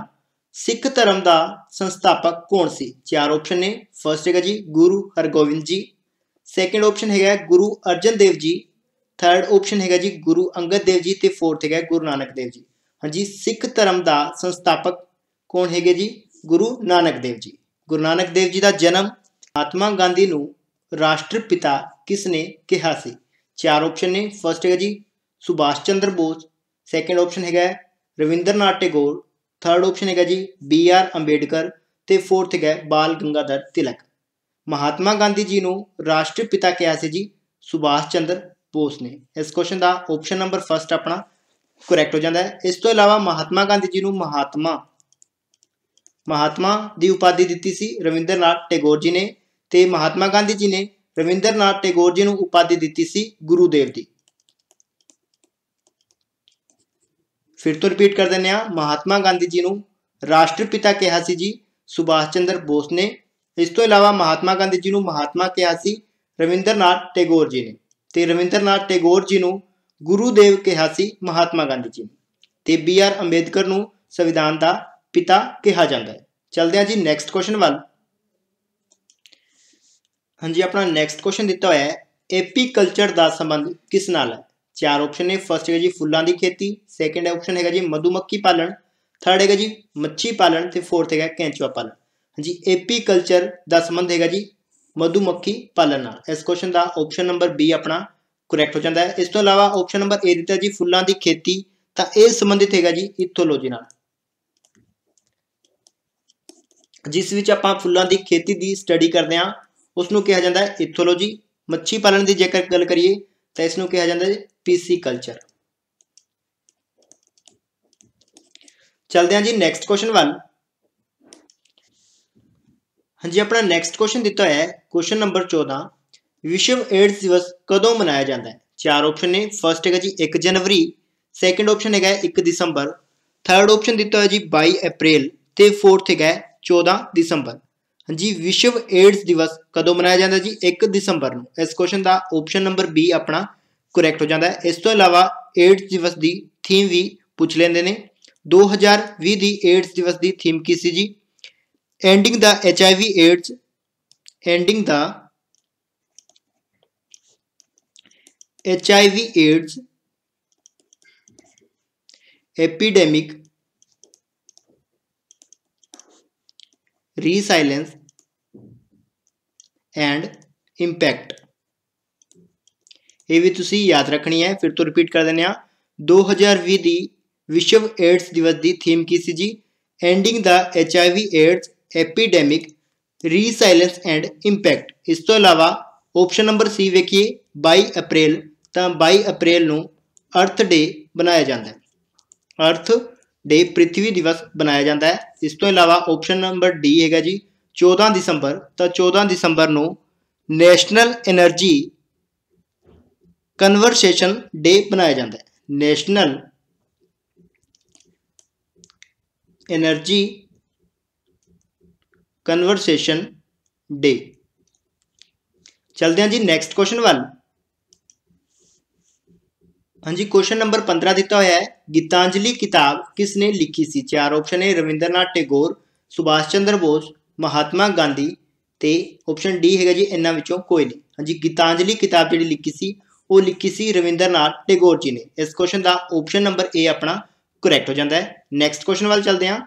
ਸਿੱਖ ਧਰਮ ਦਾ ਸੰਸਥਾਪਕ ਕੌਣ ਸੀ ਚਾਰ ਆਪਸ਼ਨ ਨੇ ਫਰਸਟ ਹੈਗਾ ਜੀ ਗੁਰੂ ਹਰਗੋਬਿੰਦ ਜੀ ਸੈਕੰਡ ਆਪਸ਼ਨ ਹੈਗਾ ਗੁਰੂ ਅਰਜਨ ਦੇਵ ਜੀ ਥਰਡ ਆਪਸ਼ਨ ਹੈਗਾ ਜੀ ਗੁਰੂ ਅੰਗਦ ਦੇਵ ਜੀ ਤੇ ਫੋਰਥ ਹੈਗਾ ਗੁਰੂ ਨਾਨਕ ਦੇਵ ਜੀ ਹਾਂਜੀ ਸਿੱਖ ਧਰਮ ਦਾ ਸੰਸਥਾਪਕ ਕੌਣ ਹੈਗੇ ਜੀ ਗੁਰੂ ਨਾਨਕ ਦੇਵ ਜੀ ਗੁਰੂ ਨਾਨਕ ਦੇਵ ਜੀ ਦਾ ਜਨਮ ਮਹਾਤਮਾ ਗਾਂਧੀ ਨੂੰ ਰਾਸ਼ਟਰ ਪਿਤਾ ਕਿਸ ਨੇ ਕਿਹਾ ਸੀ ਚਾਰ ਆਪਸ਼ਨ ਨੇ ਫਰਸਟ ਹੈਗਾ ਜੀ ਸੁਭਾਸ਼ ਚੰਦਰ ਬੋਸ ਸੈਕੰਡ ਆਪਸ਼ਨ ਹੈਗਾ ਰਵਿੰਦਰਨਾਥ ਟੈਗੋਰ ਥਰਡ ਆਪਸ਼ਨ ਹੈਗਾ ਜੀ ਬੀ ਆਰ ਅੰਬੇਡਕਰ ਤੇ ਫੋਰਥ ਹੈਗਾ ਬਾਲ ਗੰਗਾਧਰ ਤਿਲਕ ਮਹਾਤਮਾ ਗਾਂਧੀ ਜੀ ਨੂੰ ਰਾਸ਼ਟਰ ਪਿਤਾ ਕਿਹਾ ਸੀ ਜੀ ਸੁਭਾਸ਼ ਚੰਦਰ ਬੋਸ ਨੇ ਇਸ ਕੁਐਸਚਨ ਦਾ ਆਪਸ਼ਨ ਨੰਬਰ 1 ਆਪਣਾ ਕਰੈਕਟ ਹੋ ਜਾਂਦਾ ਹੈ ਇਸ ਤੋਂ ਇਲਾਵਾ ਮਹਾਤਮਾ ਗਾਂਧੀ ਜੀ ਨੂੰ ਮਹਾਤਮਾ ਮਹਾਤਮਾ ਦੀ ਉਪਾਧੀ ਦਿੱਤੀ ਸੀ ਰਵਿੰਦਰਨਾਥ ਟੈਗੋਰ ਜੀ ਨੇ ਤੇ ਮਹਾਤਮਾ ਗਾਂਧੀ ਜੀ ਨੇ ਰਵਿੰਦਰਨਾਥ ਟੈਗੋਰ ਜੀ ਨੂੰ ਉਪਾਧੀ ਦਿੱਤੀ ਸੀ ਗੁਰੂਦੇਵ ਦੀ ਫਿਰ ਤੋਂ ਰਿਪੀਟ ਕਰ ਦਿੰਨੇ ਆ ਮਹਾਤਮਾ ਗਾਂਧੀ ਜੀ ਨੂੰ ਰਾਸ਼ਟਰਪਿਤਾ ਕਿਹਾ ਸੀ ਜੀ ਸੁਭਾਸ਼ ਚੰਦਰ ਬੋਸ ਨੇ ਇਸ ਤੋਂ ਇਲਾਵਾ ਮਹਾਤਮਾ ਗਾਂਧੀ ਜੀ ਨੂੰ ਮਹਾਤਮਾ ਕਿਹਾ ਸੀ ਰਵਿੰਦਰਨਾਥ ਟੈਗੋਰ ਜੀ ਨੇ ਤੇ ਰਵਿੰਦਰਨਾਥ ਟੈਗੋਰ ਜੀ ਨੂੰ ਗੁਰੂਦੇਵ ਕਿਹਾ ਸੀ ਮਹਾਤਮਾ ਗਾਂਧੀ ਜੀ ਤੇ ਬੀ ਆਰ ਅੰਬੇਦਕਰ ਨੂੰ ਸੰਵਿਧਾਨ ਦਾ ਪਿਤਾ ਕਿਹਾ ਜਾਂਦਾ ਹੈ ਚਲਦੇ ਹਾਂ ਜੀ ਨੈਕਸਟ ਕੁਐਸਚਨ ਵੱਲ ਹਾਂਜੀ ਆਪਣਾ ਨੈਕਸਟ ਕੁਐਸਚਨ ਦਿੱਤਾ ਹੋਇਆ ਹੈ ਐਪੀਕਲਚਰ ਦਾ ਸੰਬੰਧ ਕਿਸ ਨਾਲ ਹੈ ਚਾਰ ਆਪਸ਼ਨ ਨੇ ਫਰਸਟ ਹੈਗਾ ਜੀ ਫੁੱਲਾਂ ਦੀ ਖੇਤੀ ਸੈਕੰਡ ਆਪਸ਼ਨ ਹੈਗਾ ਜੀ ਮਧੂਮੱਖੀ ਪਾਲਣ ਥਰਡ ਹੈਗਾ ਜੀ ਮੱਛੀ ਪਾਲਣ ਤੇ ਫੋਰਥ ਹੈਗਾ ਕੈਂਚੂਆ ਪਾਲਣ ਹਾਂਜੀ ਐਪੀਕਲਚਰ ਦਾ ਸੰਬੰਧ ਹੈਗਾ ਜੀ ਮਧੂਮੱਖੀ ਪਾਲਣਾ ਇਸ ਕੁਐਸਚਨ ਦਾ ਆਪਸ਼ਨ ਨੰਬਰ B ਆਪਣਾ ਕਰੈਕਟ ਹੋ ਜਾਂਦਾ ਹੈ ਇਸ ਤੋਂ ਇਲਾਵਾ ਆਪਸ਼ਨ ਨੰਬਰ A ਦਿੱਤਾ ਜੀ ਫੁੱਲਾਂ ਦੀ ਖੇਤੀ ਤਾਂ ਇਹ ਸੰਬੰਧਿਤ ਹੈਗਾ ਜੀ ਇਥੋਲੋਜੀ ਨਾਲ ਜਿਸ ਵਿੱਚ ਆਪਾਂ ਫੁੱਲਾਂ ਦੀ ਖੇਤੀ ਦੀ ਸਟੱਡੀ ਕਰਦੇ ਹਾਂ ਉਸ ਨੂੰ ਕਿਹਾ ਜਾਂਦਾ ਹੈ ਇਥੋਲੋਜੀ ਮੱਛੀ ਪਾਲਣ ਦੀ ਜੇਕਰ ਗੱਲ ਕਰੀਏ ਤਾਂ ਇਸ ਨੂੰ ਕਿਹਾ ਜਾਂਦਾ ਹੈ ਪੀਸੀ ਕਲਚਰ ਚਲਦੇ ਹਾਂ ਜੀ ਨੈਕਸਟ ਕੁਐਸਚਨ ਵੱਲ ਹਾਂਜੀ ਆਪਣਾ ਨੈਕਸਟ ਕੁਐਸਚਨ ਦਿੱਤਾ ਹੋਇਆ ਹੈ ਕੁਐਸਚਨ ਨੰਬਰ 14 ਵਿਸ਼ਵ ਏਡਸ ਦਿਵਸ ਕਦੋਂ ਮਨਾਇਆ ਜਾਂਦਾ ਹੈ ਚਾਰ ਆਪਸ਼ਨ ਨੇ ਫਰਸਟ ਹੈਗਾ ਜੀ 1 ਜਨਵਰੀ ਸੈਕੰਡ ਆਪਸ਼ਨ ਹੈਗਾ 1 ਦਸੰਬਰ ਥਰਡ ਆਪਸ਼ਨ ਦਿੱਤਾ ਹੋਇਆ ਜੀ 22 ਅਪ੍ਰੈਲ ਤੇ ਫੋਰਥ ਹੈਗਾ 14 ਦਸੰਬਰ ਹਾਂਜੀ ਵਿਸ਼ਵ ਏਡਸ ਦਿਵਸ ਕਦੋਂ ਮਨਾਇਆ ਜਾਂਦਾ ਜੀ 1 ਦਸੰਬਰ ਨੂੰ ਇਸ ਕੁਐਸਚਨ ਦਾ ਆਪਸ਼ਨ ਨੰਬਰ B ਆਪਣਾ ਕਰੈਕਟ ਹੋ ਜਾਂਦਾ ਹੈ ਇਸ ਤੋਂ ਇਲਾਵਾ ਏਡਸ ਦਿਵਸ ਦੀ ਥੀਮ ਵੀ ਪੁੱਛ ਲੈਂਦੇ ਨੇ 2020 ਦੀ ਏਡਸ ਦਿਵਸ ਦੀ ਥੀਮ ਕੀ ਸੀ ਜੀ ending the hiv aids ending the hiv aids epidemic resilience and impact ये भी तुम याद रखनी है फिर तो रिपीट कर देने दो हजार भी दी विश्व एड्स दिवस की थीम की सी जी ending the H I V AIDS epidemic resilience and impact ਇਸ ਤੋਂ ਇਲਾਵਾ ਆਪਸ਼ਨ ਨੰਬਰ ਸੀ ਵੇਖੀਏ 22 ਅਪ੍ਰੈਲ ਤਾਂ 22 ਅਪ੍ਰੈਲ ਨੂੰ ਅਰਥ ਡੇ ਬਣਾਇਆ ਜਾਂਦਾ ਹੈ ਅਰਥ ਡੇ ਪ੍ਰithvi ਦਿਵਸ ਬਣਾਇਆ ਜਾਂਦਾ ਹੈ ਇਸ ਤੋਂ ਇਲਾਵਾ ਆਪਸ਼ਨ ਨੰਬਰ ਡੀ ਹੈਗਾ ਜੀ 14 ਦਸੰਬਰ ਤਾਂ 14 ਦਸੰਬਰ ਨੂੰ ਨੈਸ਼ਨਲ એનર્ਜੀ ਕਨਵਰਸੇਸ਼ਨ ਡੇ ਬਣਾਇਆ ਜਾਂਦਾ ਹੈ ਨੈਸ਼ਨਲ એનર્ਜੀ ਕਨਵਰਸੇਸ਼ਨ ਡੇ ਚਲਦੇ ਹਾਂ ਜੀ ਨੈਕਸਟ ਕੁਐਸਚਨ ਵੱਲ ਹਾਂਜੀ ਕੁਐਸਚਨ ਨੰਬਰ 15 ਦਿੱਤਾ ਹੋਇਆ ਹੈ ਗੀਤਾਂਜਲੀ ਕਿਤਾਬ ਕਿਸ ਨੇ ਲਿਖੀ ਸੀ ਚਾਰ ਆਪਸ਼ਨ ਹੈ ਰਵਿੰਦਰਨਾਥ ਟੈਗੋਰ ਸੁਭਾਸ਼ ਚੰਦਰ ਬੋਸ ਮਹਾਤਮਾ ਗਾਂਧੀ ਤੇ ਆਪਸ਼ਨ ਡੀ ਹੈਗਾ ਜੀ ਇਹਨਾਂ ਵਿੱਚੋਂ ਕੋਈ ਨਹੀਂ ਹਾਂਜੀ ਗੀਤਾਂਜਲੀ ਕਿਤਾਬ ਜਿਹੜੀ ਲਿਖੀ ਸੀ ਉਹ ਲਿਖੀ ਸੀ ਰਵਿੰਦਰਨਾਥ ਟੈਗੋਰ ਜੀ ਨੇ ਇਸ ਕੁਐਸਚਨ ਦਾ ਆਪਸ਼ਨ ਨੰਬਰ ਏ ਆਪਣਾ ਕਰੈਕਟ ਹੋ ਜਾਂਦਾ ਹੈ ਨੈਕਸਟ ਕੁਐਸਚਨ ਵੱਲ ਚਲਦੇ ਹਾਂ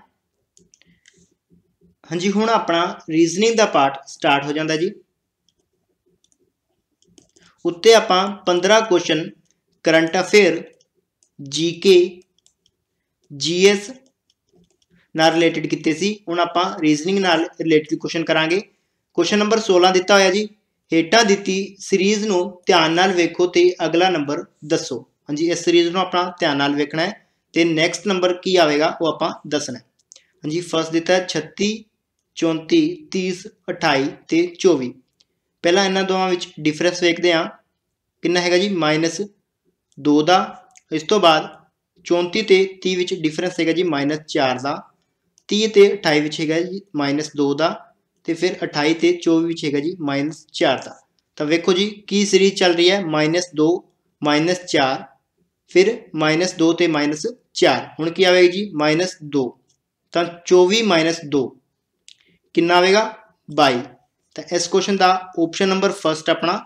ਹਾਂਜੀ ਹੁਣ ਆਪਣਾ ਰੀਜ਼ਨਿੰਗ ਦਾ ਪਾਰਟ ਸਟਾਰਟ ਹੋ ਜਾਂਦਾ ਜੀ ਉੱਤੇ ਆਪਾਂ 15 question current affair GK GS ਨਾਲ ਰਿਲੇਟਡ ਕੀਤੇ ਸੀ ਹੁਣ ਆਪਾਂ ਰੀਜ਼ਨਿੰਗ ਨਾਲ ਰਿਲੇਟਡ ਕੁਐਸਚਨ ਕਰਾਂਗੇ ਕੁਐਸਚਨ ਨੰਬਰ 16 ਦਿੱਤਾ ਹੋਇਆ ਜੀ ਹੇਠਾਂ ਦਿੱਤੀ ਸੀਰੀਜ਼ ਨੂੰ ਧਿਆਨ ਨਾਲ ਵੇਖੋ ਤੇ ਅਗਲਾ ਨੰਬਰ ਦੱਸੋ ਹਾਂਜੀ ਇਸ ਸੀਰੀਜ਼ ਨੂੰ ਆਪਣਾ ਧਿਆਨ ਨਾਲ ਵੇਖਣਾ ਹੈ ਤੇ ਨੈਕਸਟ ਨੰਬਰ ਕੀ ਆਵੇਗਾ ਉਹ ਆਪਾਂ ਦੱਸਣਾ ਹਾਂਜੀ ਫਸਟ ਦਿੱਤਾ 36 34 30 28 ਤੇ 24 ਪਹਿਲਾਂ ਇਹਨਾਂ ਦੋਵਾਂ ਵਿੱਚ ਡਿਫਰੈਂਸ ਵੇਖਦੇ ਹਾਂ ਕਿੰਨਾ ਹੈਗਾ ਜੀ -2 ਦਾ ਇਸ ਤੋਂ ਬਾਅਦ 34 ਤੇ 30 ਵਿੱਚ ਡਿਫਰੈਂਸ ਹੈਗਾ ਜੀ -4 ਦਾ 30 ਤੇ 28 ਵਿੱਚ ਹੈਗਾ ਜੀ -2 ਦਾ ਤੇ ਫਿਰ 28 ਤੇ 24 ਵਿੱਚ ਹੈਗਾ ਜੀ -4 ਦਾ ਤਾਂ ਵੇਖੋ ਜੀ ਕੀ ਸੀਰੀਜ਼ ਚੱਲ ਰਹੀ ਹੈ -2 -4 ਫਿਰ -2 ਤੇ -4 ਹੁਣ ਕੀ ਆਵੇਗੀ ਜੀ -2 ਤਾਂ 24 -2 ਕਿੰਨਾ ਆਵੇਗਾ 22 ਤਾਂ ਇਸ ਕੁਐਸਚਨ ਦਾ ਆਪਸ਼ਨ ਨੰਬਰ 1 ਆਪਣਾ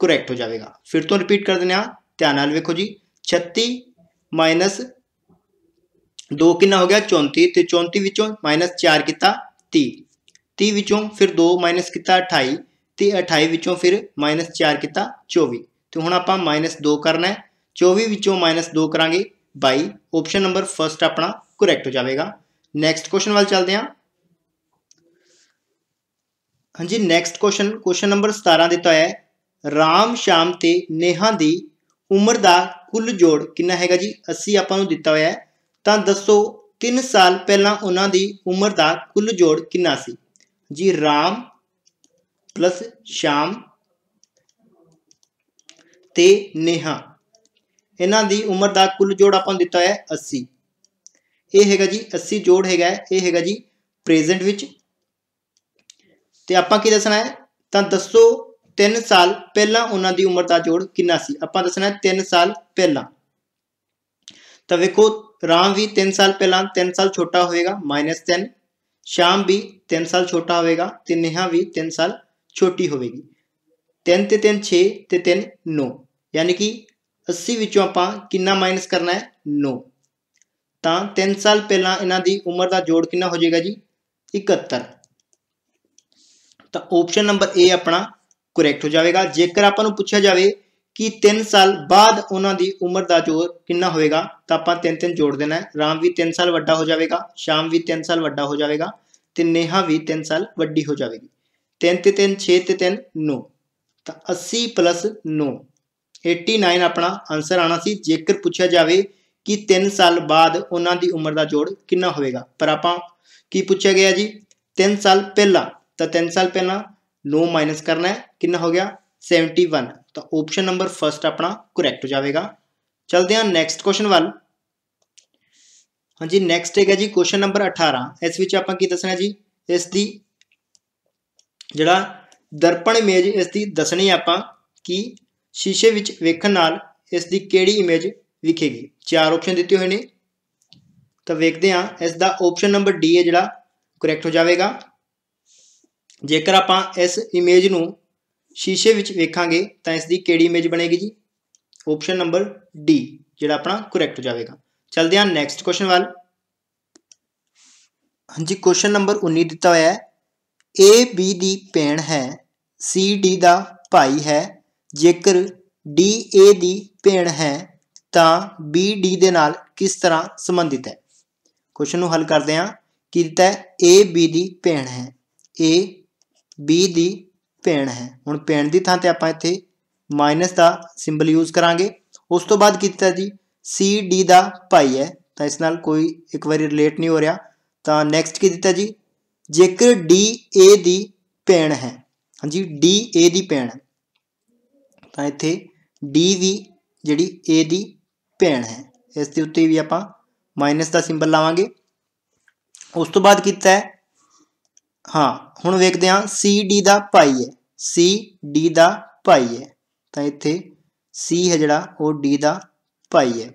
ਕਰੈਕਟ ਹੋ ਜਾਵੇਗਾ ਫਿਰ ਤੋਂ ਰਿਪੀਟ ਕਰ ਦਿੰਦੇ ਆ ਧਿਆਨ ਨਾਲ ਵੇਖੋ ਜੀ 36 ਮਾਈਨਸ 2 ਕਿੰਨਾ ਹੋ ਗਿਆ 34 ਤੇ 34 ਵਿੱਚੋਂ ਮਾਈਨਸ 4 ਕੀਤਾ 30 30 ਵਿੱਚੋਂ ਫਿਰ 2 ਮਾਈਨਸ ਕੀਤਾ 28 ਤੇ 28 ਵਿੱਚੋਂ ਫਿਰ ਮਾਈਨਸ 4 ਕੀਤਾ 24 ਤੇ ਹੁਣ ਆਪਾਂ ਮਾਈਨਸ 2 ਕਰਨਾ ਹੈ 24 ਵਿੱਚੋਂ ਮਾਈਨਸ 2 ਕਰਾਂਗੇ 22 ਆਪਸ਼ਨ ਨੰਬਰ 1 ਆਪਣਾ ਕਰੈਕਟ ਹੋ ਜਾਵੇਗਾ ਨੈਕਸਟ ਕੁਐਸਚਨ ਵੱਲ ਚੱਲਦੇ ਹਾਂ ਹਾਂਜੀ ਨੈਕਸਟ ਕੁਐਸਚਨ ਕੁਐਸਚਨ ਨੰਬਰ 17 ਦਿੱਤਾ ਹੈ ਰਾਮ ਸ਼ਾਮ ਤੇ ਨੇਹਾ ਦੀ ਉਮਰ ਦਾ ਕੁੱਲ ਜੋੜ ਕਿੰਨਾ ਹੈਗਾ ਜੀ 80 ਆਪਾਂ ਨੂੰ ਦਿੱਤਾ ਹੋਇਆ ਹੈ ਤਾਂ ਦੱਸੋ 3 ਸਾਲ ਪਹਿਲਾਂ ਉਹਨਾਂ ਦੀ ਉਮਰ ਦਾ ਕੁੱਲ ਜੋੜ ਕਿੰਨਾ ਸੀ ਜੀ ਰਾਮ ਪਲੱਸ ਸ਼ਾਮ ਤੇ ਨੇਹਾ ਇਹਨਾਂ ਦੀ ਉਮਰ ਦਾ ਕੁੱਲ ਜੋੜ ਆਪਾਂ ਨੂੰ ਦਿੱਤਾ ਹੋਇਆ ਹੈ 80 ਇਹ ਹੈਗਾ ਜੀ 80 ਜੋੜ ਹੈਗਾ ਇਹ ਹੈਗਾ ਜੀ ਪ੍ਰੈਜ਼ੈਂਟ ਵਿੱਚ ਤੇ ਆਪਾਂ ਕੀ ਦੱਸਣਾ ਹੈ ਤਾਂ ਦੱਸੋ 3 ਸਾਲ ਪਹਿਲਾਂ ਉਹਨਾਂ ਦੀ ਉਮਰ ਦਾ ਜੋੜ ਕਿੰਨਾ ਸੀ ਆਪਾਂ ਦੱਸਣਾ ਹੈ 3 ਸਾਲ ਪਹਿਲਾਂ ਤਾਂ ਵੇਖੋ ਰਾਮ ਵੀ 3 ਸਾਲ ਪਹਿਲਾਂ 3 ਸਾਲ ਛੋਟਾ ਹੋਵੇਗਾ -3 ਸ਼ਾਮ ਵੀ 3 ਸਾਲ ਛੋਟਾ ਹੋਵੇਗਾ ਤੇ ਵੀ 3 ਸਾਲ ਛੋਟੀ ਹੋਵੇਗੀ 3 ਤੇ 3 6 ਤੇ 3 9 ਯਾਨੀ ਕਿ 80 ਵਿੱਚੋਂ ਆਪਾਂ ਕਿੰਨਾ ਮਾਈਨਸ ਕਰਨਾ ਹੈ 9 ਤਾਂ 3 ਸਾਲ ਪਹਿਲਾਂ ਇਹਨਾਂ ਦੀ ਉਮਰ ਦਾ ਜੋੜ ਕਿੰਨਾ ਹੋ ਜਾਏਗਾ ਜੀ 71 ਤਾਂ ਆਪਸ਼ਨ ਨੰਬਰ A ਆਪਣਾ ਕਰੈਕਟ ਹੋ ਜਾਵੇਗਾ ਜੇਕਰ ਆਪਾਂ ਨੂੰ ਪੁੱਛਿਆ ਜਾਵੇ ਕਿ 3 ਸਾਲ ਬਾਅਦ ਉਹਨਾਂ ਦੀ ਉਮਰ ਦਾ ਜੋੜ ਕਿੰਨਾ ਹੋਵੇਗਾ ਤਾਂ ਆਪਾਂ 3-3 ਜੋੜ ਦੇਣਾ ਹੈ ਰਾਮ ਵੀ 3 ਸਾਲ ਵੱਡਾ ਹੋ ਜਾਵੇਗਾ ਸ਼ਾਮ ਵੀ 3 ਸਾਲ ਵੱਡਾ ਹੋ ਜਾਵੇਗਾ ਤੇ ਨੇਹਾ ਵੀ 3 ਸਾਲ ਵੱਡੀ ਹੋ ਜਾਵੇਗੀ 3 ਤੇ 3 6 ਤੇ 3 9 ਤਾਂ 80 9 89 ਆਪਣਾ ਆਨਸਰ ਆਣਾ ਸੀ ਜੇਕਰ ਪੁੱਛਿਆ ਜਾਵੇ ਕਿ 3 ਸਾਲ ਬਾਅਦ ਉਹਨਾਂ ਦੀ ਉਮਰ ਦਾ ਜੋੜ ਕਿੰਨਾ ਹੋਵੇਗਾ ਪਰ ਆਪਾਂ ਕੀ ਪੁੱਛਿਆ ਗਿਆ ਜੀ 3 ਸਾਲ ਪਹਿਲਾਂ ਤਾਂ तीन साल पहला नौ माइनस करना है कितना हो गया 71 ਤਾਂ ਆਪਸ਼ਨ ਨੰਬਰ 1 ਆਪਣਾ ਕਰੈਕਟ ਹੋ ਜਾਵੇਗਾ ਚਲਦੇ ਹਾਂ ਨੈਕਸਟ ਕੁਐਸਚਨ ਵੱਲ ਹਾਂਜੀ ਨੈਕਸਟ ਹੈਗਾ ਜੀ ਕੁਐਸਚਨ ਨੰਬਰ 18 ਇਸ ਵਿੱਚ ਆਪਾਂ ਕੀ ਦੱਸਣਾ ਜੀ ਇਸ ਦੀ ਜਿਹੜਾ ਦਰਪਣ ਇਮੇਜ ਇਸ ਦੀ ਦੱਸਣੀ ਆਪਾਂ ਕਿ ਸ਼ੀਸ਼ੇ ਵਿੱਚ ਵੇਖਣ ਨਾਲ ਇਸ ਦੀ ਕਿਹੜੀ ਇਮੇਜ ਵਿਖੇਗੀ ਚਾਰ ਆਪਸ਼ਨ ਦਿੱਤੇ ਹੋਏ ਨੇ ਤਾਂ ਵੇਖਦੇ ਹਾਂ ਇਸ ਦਾ ਆਪਸ਼ਨ ਨੰਬਰ ਡੀ ਹੈ ਜਿਹੜਾ ਕਰੈਕਟ ਹੋ ਜਾਵੇਗਾ ਜੇਕਰ ਆਪਾਂ ਇਸ ਇਮੇਜ ਨੂੰ ਸ਼ੀਸ਼ੇ ਵਿੱਚ ਵੇਖਾਂਗੇ ਤਾਂ ਇਸ ਦੀ ਕਿਹੜੀ ਇਮੇਜ ਬਣੇਗੀ ਜੀ ਆਪਸ਼ਨ ਨੰਬਰ ਡੀ ਜਿਹੜਾ ਆਪਣਾ ਕਰੈਕਟ ਹੋ ਜਾਵੇਗਾ ਚਲਦੇ ਹਾਂ ਨੈਕਸਟ ਕੁਐਸਚਨ ਵੱਲ ਹਾਂਜੀ ਕੁਐਸਚਨ ਨੰਬਰ 19 ਦਿੱਤਾ ਹੋਇਆ ਹੈ ਏ ਬੀ ਦੀ ਭੈਣ ਹੈ ਸੀ ਡੀ ਦਾ ਭਾਈ ਹੈ ਜੇਕਰ ਡੀ ਏ ਦੀ ਭੈਣ ਹੈ ਤਾਂ ਬੀ ਡੀ ਦੇ ਨਾਲ ਕਿਸ ਤਰ੍ਹਾਂ ਸੰਬੰਧਿਤ ਹੈ ਕੁਐਸਚਨ ਨੂੰ ਹੱਲ ਕਰਦੇ ਹਾਂ ਕੀ ਦਿੱਤਾ ਹੈ ਏ ਬੀ ਦੀ ਭੈਣ ਹੈ ਏ b ਦੀ ਭਿਣ ਹੈ ਹੁਣ ਪੈਣ ਦੀ ਥਾਂ ਤੇ ਆਪਾਂ ਇੱਥੇ ਮਾਈਨਸ ਦਾ ਸਿੰਬਲ ਯੂਜ਼ ਕਰਾਂਗੇ ਉਸ ਤੋਂ ਬਾਅਦ ਕੀਤਾ ਜੀ cd ਦਾ ਭਾਈ ਹੈ ਤਾਂ ਇਸ ਨਾਲ ਕੋਈ ਇੱਕ ਵਾਰੀ ਰਿਲੇਟ ਨਹੀਂ ਹੋ ਰਿਹਾ ਤਾਂ ਨੈਕਸਟ ਕੀ ਦਿੱਤਾ ਜੀ ਜੇਕਰ da ਦੀ ਪੈਣ ਹੈ ਹਾਂਜੀ da ਏ ਦੀ ਭਿਣ ਤਾਂ ਇੱਥੇ d ਵੀ ਜਿਹੜੀ a ਦੀ ਪੈਣ ਹੈ ਇਸ ਦੇ ਉੱਤੇ ਵੀ ਆਪਾਂ ਮਾਈਨਸ ਦਾ ਸਿੰਬਲ ਲਾਵਾਂਗੇ ਉਸ ਤੋਂ ਬਾਅਦ ਕੀਤਾ ਹੈ ਹਾਂ ਹੁਣ ਵੇਖਦੇ ਹਾਂ ਸੀ ਡੀ ਦਾ ਪਾਈ ਹੈ ਸੀ ਡੀ ਦਾ ਪਾਈ ਹੈ ਤਾਂ ਇੱਥੇ ਸੀ ਹੈ ਜਿਹੜਾ ਉਹ ਡੀ ਦਾ ਪਾਈ ਹੈ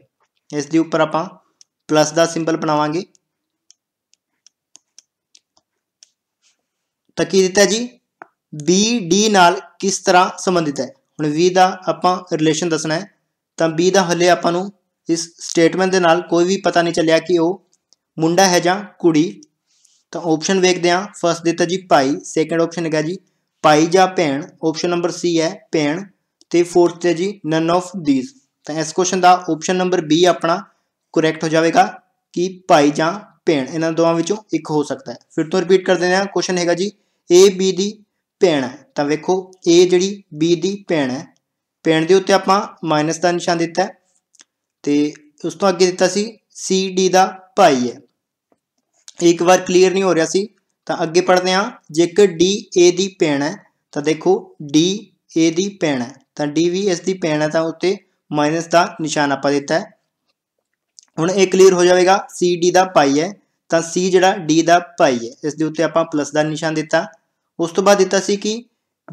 ਇਸ ਦੇ ਉੱਪਰ ਆਪਾਂ ਪਲੱਸ ਦਾ ਸਿੰਬਲ ਬਣਾਵਾਂਗੇ ਤਾਂ ਕੀ ਦਿੱਤਾ ਜੀ ਬੀ ਡੀ ਨਾਲ ਕਿਸ ਤਰ੍ਹਾਂ ਸੰਬੰਧਿਤ ਹੈ ਹੁਣ ਵੀ ਦਾ ਆਪਾਂ ਰਿਲੇਸ਼ਨ ਦੱਸਣਾ ਹੈ ਤਾਂ ਬੀ ਦਾ ਹੱਲੇ ਆਪਾਂ ਨੂੰ ਇਸ ਸਟੇਟਮੈਂਟ ਦੇ ਨਾਲ ਕੋਈ ਵੀ ਪਤਾ ਨਹੀਂ ਚੱਲਿਆ ਕਿ ਉਹ ਮੁੰਡਾ ਹੈ ਜਾਂ ਕੁੜੀ ਤਾਂ ਆਪਸ਼ਨ ਵੇਖਦੇ ਆ ਫਸਟ ਦਿੱਤਾ ਜੀ ਭਾਈ ਸੈਕੰਡ ਆਪਸ਼ਨ ਹੈਗਾ ਜੀ ਭਾਈ ਜਾਂ ਭੈਣ ਆਪਸ਼ਨ ਨੰਬਰ ਸੀ ਹੈ ਭੈਣ ਤੇ ਫੋਰਥ ਹੈ ਜੀ ਨਨ ਆਫ ਥੀਸ ਤਾਂ ਇਸ ਕੁਐਸਚਨ ਦਾ ਆਪਸ਼ਨ ਨੰਬਰ ਬੀ ਆਪਣਾ ਕਰੈਕਟ ਹੋ ਜਾਵੇਗਾ ਕਿ ਭਾਈ ਜਾਂ ਭੈਣ ਇਹਨਾਂ ਦੋਵਾਂ ਵਿੱਚੋਂ ਇੱਕ ਹੋ ਸਕਦਾ ਹੈ ਫਿਰ ਤੋਂ ਰਿਪੀਟ ਕਰ ਦਿੰਦੇ ਹਾਂ ਕੁਐਸਚਨ ਹੈਗਾ ਜੀ ਏ ਬੀ ਦੀ ਭੈਣ ਹੈ ਤਾਂ ਵੇਖੋ ਏ ਜਿਹੜੀ ਬੀ ਦੀ ਭੈਣ ਹੈ ਭੈਣ ਦੇ ਉੱਤੇ ਆਪਾਂ ਮਾਈਨਸ ਦਾ ਨਿਸ਼ਾਨ ਦਿੱਤਾ ਤੇ ਉਸ ਤੋਂ ਅੱਗੇ ਦਿੱਤਾ ਸੀ ਸੀ ਡੀ ਦਾ ਭਾਈ ਹੈ ਇੱਕ ਵਾਰ ਕਲੀਅਰ ਨਹੀਂ ਹੋ ਰਿਹਾ ਸੀ ਤਾਂ ਅੱਗੇ ਪੜ੍ਹਦੇ ਹਾਂ ਜੇਕਰ ਡੀ ਏ ਦੀ ਭੈਣ ਹੈ ਤਾਂ ਦੇਖੋ ਡੀ ਏ ਦੀ ਭੈਣ ਹੈ ਤਾਂ ਡੀ ਵੀ ਇਸ ਦੀ ਭੈਣ ਹੈ ਤਾਂ ਉੱਤੇ ਮਾਈਨਸ ਦਾ ਨਿਸ਼ਾਨ ਆਪਾਂ ਦਿੱਤਾ ਹੈ ਹੁਣ ਇਹ ਕਲੀਅਰ ਹੋ ਜਾਵੇਗਾ ਸੀ ਡੀ ਦਾ ਪਾਈ ਹੈ ਤਾਂ ਸੀ ਜਿਹੜਾ ਡੀ ਦਾ ਪਾਈ ਹੈ ਇਸ ਦੇ ਉੱਤੇ ਆਪਾਂ ਪਲੱਸ ਦਾ ਨਿਸ਼ਾਨ ਦਿੱਤਾ ਉਸ ਤੋਂ ਬਾਅਦ ਦਿੱਤਾ ਸੀ ਕਿ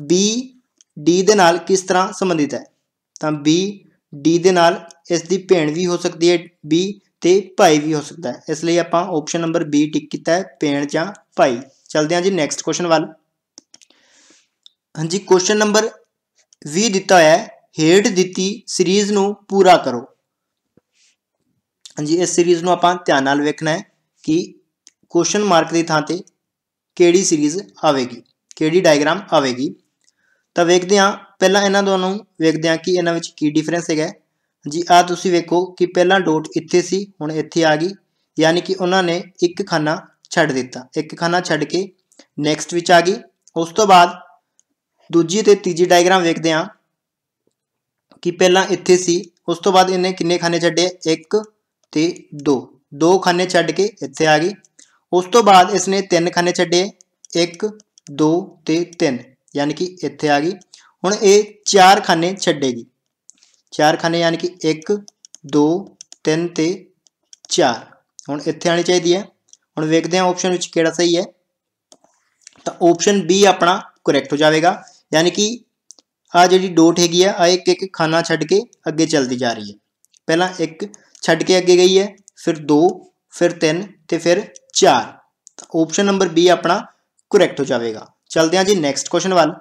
ਬੀ ਡੀ ਦੇ ਨਾਲ ਕਿਸ ਤਰ੍ਹਾਂ ਸੰਬੰਧਿਤ ਹੈ ਤਾਂ ਬੀ ਡੀ ਦੇ ਨਾਲ ਇਸ ਦੀ ਭੇਣ ਵੀ ਹੋ ਸਕਦੀ ਹੈ ਬੀ ਤੇ ਭਾਈ ਵੀ ਹੋ ਸਕਦਾ ਹੈ ਇਸ ਲਈ ਆਪਾਂ ਆਪਸ਼ਨ ਨੰਬਰ B ਟਿਕ ਕੀਤਾ ਹੈ ਪੇਣ ਜਾਂ ਭਾਈ ਚਲਦੇ ਹਾਂ ਜੀ ਨੈਕਸਟ ਕੁਐਸਚਨ ਵੱਲ ਹਾਂਜੀ ਕੁਐਸਚਨ ਨੰਬਰ 20 ਦਿੱਤਾ ਹੋਇਆ ਹੈ ਹੇਠ ਦਿੱਤੀ ਸੀਰੀਜ਼ ਨੂੰ ਪੂਰਾ ਕਰੋ ਹਾਂਜੀ ਇਸ ਸੀਰੀਜ਼ ਨੂੰ ਆਪਾਂ ਧਿਆਨ ਨਾਲ ਵੇਖਣਾ ਹੈ ਕਿ ਕੁਐਸਚਨ ਮਾਰਕ ਦੀ ਥਾਂ ਤੇ ਕਿਹੜੀ ਸੀਰੀਜ਼ ਆਵੇਗੀ ਕਿਹੜੀ ਡਾਇਗਰਾਮ ਆਵੇਗੀ ਤਾਂ ਵੇਖਦੇ ਹਾਂ ਪਹਿਲਾਂ ਇਹਨਾਂ ਦੋਨੋਂ ਵੇਖਦੇ ਹਾਂ ਕਿ ਇਹਨਾਂ ਵਿੱਚ ਕੀ ਡਿਫਰੈਂਸ ਹੈਗਾ ਜੀ ਆ ਤੁਸੀਂ ਵੇਖੋ ਕਿ ਪਹਿਲਾਂ ਡੋਟ ਇੱਥੇ ਸੀ ਹੁਣ ਇੱਥੇ ਆ ਗਈ ਯਾਨੀ ਕਿ ਉਹਨਾਂ ਨੇ ਇੱਕ ਖਾਨਾ ਛੱਡ ਦਿੱਤਾ ਇੱਕ ਖਾਨਾ ਛੱਡ ਕੇ ਨੈਕਸਟ ਵਿੱਚ ਆ ਗਈ ਉਸ ਤੋਂ ਬਾਅਦ ਦੂਜੀ ਤੇ ਤੀਜੀ ਡਾਇਗਰਾਮ ਵੇਖਦੇ ਹਾਂ ਕਿ ਪਹਿਲਾਂ ਇੱਥੇ ਸੀ ਉਸ ਤੋਂ ਬਾਅਦ ਇਹਨੇ ਕਿੰਨੇ ਖਾਨੇ ਛੱਡੇ 1 ਤੇ 2 ਦੋ ਖਾਨੇ ਛੱਡ ਕੇ ਇੱਥੇ ਆ ਗਈ ਉਸ ਤੋਂ ਬਾਅਦ ਇਸਨੇ ਤਿੰਨ ਖਾਨੇ ਛੱਡੇ 1 2 ਤੇ 3 ਯਾਨੀ ਕਿ ਇੱਥੇ ਆ ਗਈ ਹੁਣ ਇਹ ਚਾਰ ਖਾਨੇ ਛੱਡੇਗੀ ਚਾਰ ਖਾਨੇ ਯਾਨੀ ਕਿ 1 2 3 ਤੇ 4 ਹੁਣ ਇੱਥੇ ਆਣੀ ਚਾਹੀਦੀ ਹੈ ਹੁਣ ਵੇਖਦੇ ਹਾਂ ਆਪਸ਼ਨ ਵਿੱਚ ਕਿਹੜਾ ਸਹੀ ਹੈ ਤਾਂ ਆਪਸ਼ਨ B ਆਪਣਾ ਕਰੈਕਟ ਹੋ ਜਾਵੇਗਾ ਯਾਨੀ ਕਿ ਆ ਜਿਹੜੀ ਡੋਟ ਹੈਗੀ ਆ ਆ ਇੱਕ ਇੱਕ ਖਾਨਾ ਛੱਡ ਕੇ ਅੱਗੇ ਚੱਲਦੀ ਜਾ ਰਹੀ ਹੈ ਪਹਿਲਾਂ ਇੱਕ ਛੱਡ ਕੇ ਅੱਗੇ ਗਈ ਹੈ ਫਿਰ 2 ਫਿਰ 3 ਤੇ ਫਿਰ 4 ਤਾਂ ਆਪਸ਼ਨ ਨੰਬਰ B ਆਪਣਾ ਕਰੈਕਟ ਹੋ ਜਾਵੇਗਾ ਚਲਦੇ ਹਾਂ ਜੀ ਨੈਕਸਟ ਕੁਐਸਚਨ ਵੱਲ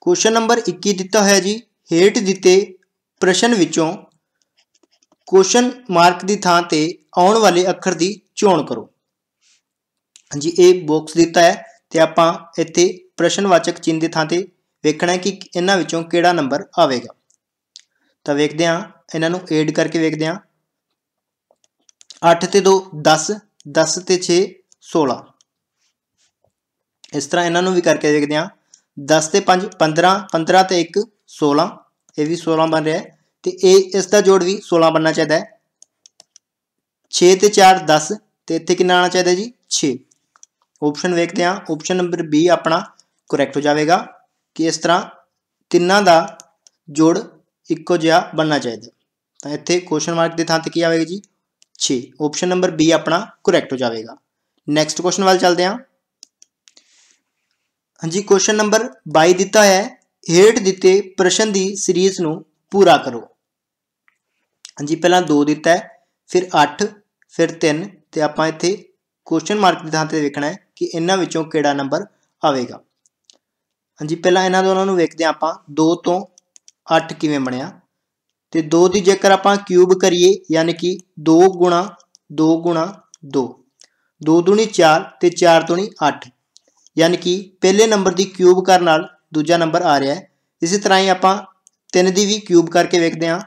ਕੁਐਸਚਨ ਨੰਬਰ 21 ਦਿੱਤਾ ਹੋਇਆ ਜੀ ਹੇਠ ਦਿੱਤੇ ਪ੍ਰਸ਼ਨ ਵਿੱਚੋਂ ਕੁਐਸਚਨ ਮਾਰਕ ਦੀ ਥਾਂ ਤੇ ਆਉਣ ਵਾਲੇ ਅੱਖਰ ਦੀ ਚੋਣ ਕਰੋ ਹਾਂਜੀ ਇਹ ਬਾਕਸ ਦਿੱਤਾ ਹੈ ਤੇ ਆਪਾਂ ਇੱਥੇ ਪ੍ਰਸ਼ਨਵਾਚਕ ਚਿੰਨ੍ਹ ਦੀ ਥਾਂ ਤੇ ਵੇਖਣਾ ਹੈ ਕਿ ਇਹਨਾਂ ਵਿੱਚੋਂ ਕਿਹੜਾ ਨੰਬਰ ਆਵੇਗਾ ਤਾਂ ਵੇਖਦੇ ਹਾਂ ਇਹਨਾਂ ਨੂੰ ਐਡ ਕਰਕੇ ਵੇਖਦੇ ਹਾਂ 8 ਤੇ 2 10 10 ਤੇ 6 16 ਇਸ ਤਰ੍ਹਾਂ ਇਹਨਾਂ ਨੂੰ ਵੀ ਕਰਕੇ ਦੇਖਦੇ ਹਾਂ 10 ਤੇ 5 15 15 ਤੇ 1 16 ਇਹ ਵੀ 16 ਬਣ ਰਿਹਾ ਤੇ ਇਹ ਇਸ ਦਾ ਜੋੜ ਵੀ 16 ਬਣਨਾ ਚਾਹੀਦਾ ਹੈ 6 ਤੇ 4 10 ਤੇ ਇੱਥੇ ਕਿੰਨਾ ਆਣਾ ਚਾਹੀਦਾ ਜੀ 6 ਆਪਸ਼ਨ ਵੇਖਦੇ ਹਾਂ ਆਪਸ਼ਨ ਨੰਬਰ B ਆਪਣਾ ਕਰੈਕਟ ਹੋ ਜਾਵੇਗਾ ਕਿ ਇਸ ਤਰ੍ਹਾਂ ਤਿੰਨਾਂ ਦਾ ਜੋੜ ਇੱਕੋ ਜਿਹਾ ਬਣਨਾ ਚਾਹੀਦਾ ਤਾਂ ਇੱਥੇ ਕੁਐਸਚਨ ਮਾਰਕ ਦੇ ਥਾਂ ਤੇ ਕੀ ਆਵੇਗਾ ਜੀ 6 ਆਪਸ਼ਨ ਨੰਬਰ B ਆਪਣਾ ਕਰੈਕਟ ਹੋ ਜਾਵੇਗਾ ਨੈਕਸਟ ਕੁਐਸਚਨ ਵੱਲ ਚੱਲਦੇ ਹਾਂ ਹਾਂਜੀ ਕੁਐਸਚਨ ਨੰਬਰ 22 ਦਿੱਤਾ ਹੈ ਹੇਠ ਦਿੱਤੇ ਪ੍ਰਸ਼ਨ ਦੀ ਸੀਰੀਜ਼ ਨੂੰ ਪੂਰਾ ਕਰੋ ਹਾਂਜੀ ਪਹਿਲਾਂ 2 ਦਿੱਤਾ ਹੈ ਫਿਰ 8 ਫਿਰ 3 ਤੇ ਆਪਾਂ ਇੱਥੇ ਕੁਐਸਚਨ ਮਾਰਕ ਦੇ ਥਾਂ ਤੇ ਦੇਖਣਾ ਹੈ ਕਿ ਇਹਨਾਂ ਵਿੱਚੋਂ ਕਿਹੜਾ ਨੰਬਰ ਆਵੇਗਾ ਹਾਂਜੀ ਪਹਿਲਾਂ ਇਹਨਾਂ ਦੋਨਾਂ ਨੂੰ ਵੇਖਦੇ ਹਾਂ ਆਪਾਂ 2 ਤੋਂ 8 ਕਿਵੇਂ ਬਣਿਆ ਤੇ 2 ਦੀ ਜੇਕਰ ਆਪਾਂ ਕਿਊਬ ਕਰੀਏ ਯਾਨੀ ਕਿ 2 ਗੁਣਾ 2 ਗੁਣਾ 2 2 4 ਤੇ 4 ਦੂਣੀ 8 ਯਾਨੀ ਕਿ ਪਹਿਲੇ ਨੰਬਰ ਦੀ ਕਿਊਬ ਕਰਨ ਨਾਲ ਦੂਜਾ ਨੰਬਰ ਆ ਰਿਹਾ ਹੈ ਇਸੇ ਤਰ੍ਹਾਂ ਹੀ ਆਪਾਂ 3 ਦੀ ਵੀ ਕਿਊਬ ਕਰਕੇ ਵੇਖਦੇ ਹਾਂ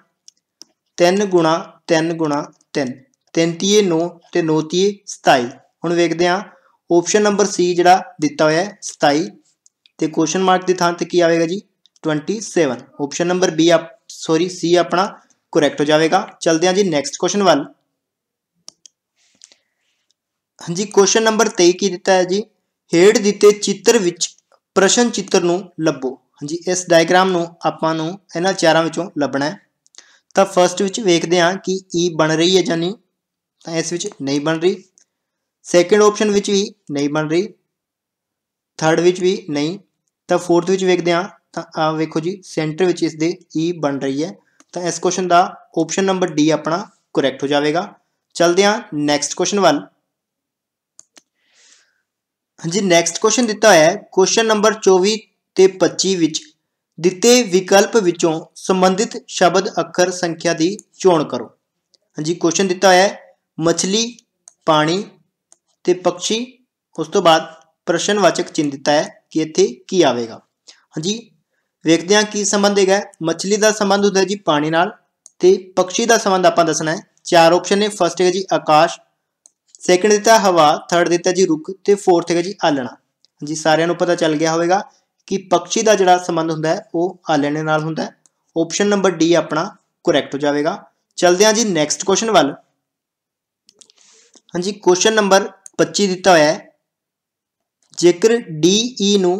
3 ਗੁਣਾ 3 ਗੁਣਾ 3 3 ਤੀਏ 9 ਤੇ 9 ਤੀਏ 27 ਹੁਣ ਵੇਖਦੇ ਹਾਂ ਆਪਸ਼ਨ ਨੰਬਰ ਸੀ ਜਿਹੜਾ ਦਿੱਤਾ ਹੋਇਆ ਹੈ 27 ਤੇ ਕੁਐਸਚਨ ਮਾਰਕ ਦੀ ਥਾਂ ਤੇ ਕੀ ਆਵੇਗਾ ਜੀ 27 ਆਪਸ਼ਨ ਨੰਬਰ ਬੀ ਆਪ ਸੌਰੀ ਸੀ ਆਪਣਾ ਕਰੈਕਟ ਹੋ ਜਾਵੇਗਾ ਚਲਦੇ ਹਾਂ ਜੀ ਨੈਕਸਟ ਕੁਐਸਚਨ ਵੱਲ ਹਾਂਜੀ ਕੁਐਸਚਨ ਨੰਬਰ 23 ਕੀ ਦਿੱਤਾ ਹੈ ਜੀ ਹੇਠ ਦਿੱਤੇ ਚਿੱਤਰ ਵਿੱਚ ਪ੍ਰਸ਼ਨ ਚਿੱਤਰ ਨੂੰ ਲੱਭੋ ਹਾਂਜੀ ਇਸ ਡਾਇਗਰਾਮ ਨੂੰ ਆਪਾਂ ਨੂੰ ਇਹਨਾਂ ਚਾਰਾਂ ਵਿੱਚੋਂ ਲੱਭਣਾ ਹੈ ਤਾਂ ਫਰਸਟ ਵਿੱਚ ਵੇਖਦੇ ਹਾਂ ਕਿ E ਬਣ ਰਹੀ ਹੈ ਜਾਂ ਨਹੀਂ ਤਾਂ ਇਸ ਵਿੱਚ ਨਹੀਂ ਬਣ ਰਹੀ ਸੈਕੰਡ ਆਪਸ਼ਨ ਵਿੱਚ ਵੀ ਨਹੀਂ ਬਣ ਰਹੀ ਥਰਡ ਵਿੱਚ ਵੀ ਨਹੀਂ ਤਾਂ ਫੋਰਥ ਵਿੱਚ ਵੇਖਦੇ ਹਾਂ ਤਾਂ ਆ ਵੇਖੋ ਜੀ ਸੈਂਟਰ ਵਿੱਚ ਇਸ ਦੇ E ਬਣ ਰਹੀ ਹੈ ਤਾਂ ਇਸ ਕੁਐਸਚਨ ਦਾ ਆਪਸ਼ਨ ਨੰਬਰ D ਆਪਣਾ ਕਰੈਕਟ ਹੋ ਜਾਵੇਗਾ ਚਲਦੇ ਹਾਂ ਨੈਕਸਟ ਕੁਐਸਚਨ ਵੱਲ ਹਾਂਜੀ ਨੈਕਸਟ ਕੁਐਸਚਨ ਦਿੱਤਾ ਹੋਇਆ ਹੈ ਕੁਐਸਚਨ ਨੰਬਰ 24 ਤੇ 25 ਵਿੱਚ ਦਿੱਤੇ ਵਿਕਲਪ ਵਿੱਚੋਂ ਸੰਬੰਧਿਤ ਸ਼ਬਦ ਅੱਖਰ ਸੰਖਿਆ ਦੀ ਚੋਣ ਕਰੋ ਹਾਂਜੀ ਕੁਐਸਚਨ ਦਿੱਤਾ ਹੋਇਆ ਹੈ ਮੱਛਲੀ ਪਾਣੀ ਤੇ ਪੰਛੀ ਉਸ ਤੋਂ ਬਾਅਦ ਪ੍ਰਸ਼ਨਵਾਚਕ ਚਿੰਨ ਦਿੱਤਾ ਹੈ ਕਿ ਇੱਥੇ ਕੀ ਆਵੇਗਾ ਹਾਂਜੀ ਵੇਖਦੇ ਹਾਂ ਕੀ ਸੰਬੰਧ ਹੈਗਾ ਮੱਛਲੀ ਦਾ ਸੰਬੰਧ ਹੁੰਦਾ ਜੀ ਪਾਣੀ ਨਾਲ ਤੇ ਪੰਛੀ ਦਾ ਸੰਬੰਧ ਆਪਾਂ ਦੱਸਣਾ ਹੈ ਚਾਰ ਆਪਸ਼ਨ ਨੇ ਫਸਟ ਹੈ ਜੀ ਆਕਾਸ਼ ਸੈਕੰਡ ਦਿੱਤਾ ਹਵਾ ਥਰਡ ਦਿੱਤਾ ਜੀ ਰੁੱਖ ਤੇ ਫੋਰਥ ਹੈਗਾ ਜੀ ਆਲਣਾ ਜੀ ਸਾਰਿਆਂ ਨੂੰ ਪਤਾ ਚੱਲ ਗਿਆ ਹੋਵੇਗਾ ਕਿ ਪੰਛੀ ਦਾ ਜਿਹੜਾ ਸੰਬੰਧ ਹੁੰਦਾ ਹੈ ਉਹ ਆਲਣੇ ਨਾਲ ਹੁੰਦਾ ਹੈ ਆਪਸ਼ਨ ਨੰਬਰ ਡੀ ਆਪਣਾ ਕਰੈਕਟ ਹੋ ਜਾਵੇਗਾ ਚਲਦੇ ਹਾਂ ਜੀ ਨੈਕਸਟ ਕੁਐਸਚਨ ਵੱਲ ਹਾਂਜੀ ਕੁਐਸਚਨ ਨੰਬਰ 25 ਦਿੱਤਾ ਹੋਇਆ ਹੈ ਜੇਕਰ ਡੀ ਈ e ਨੂੰ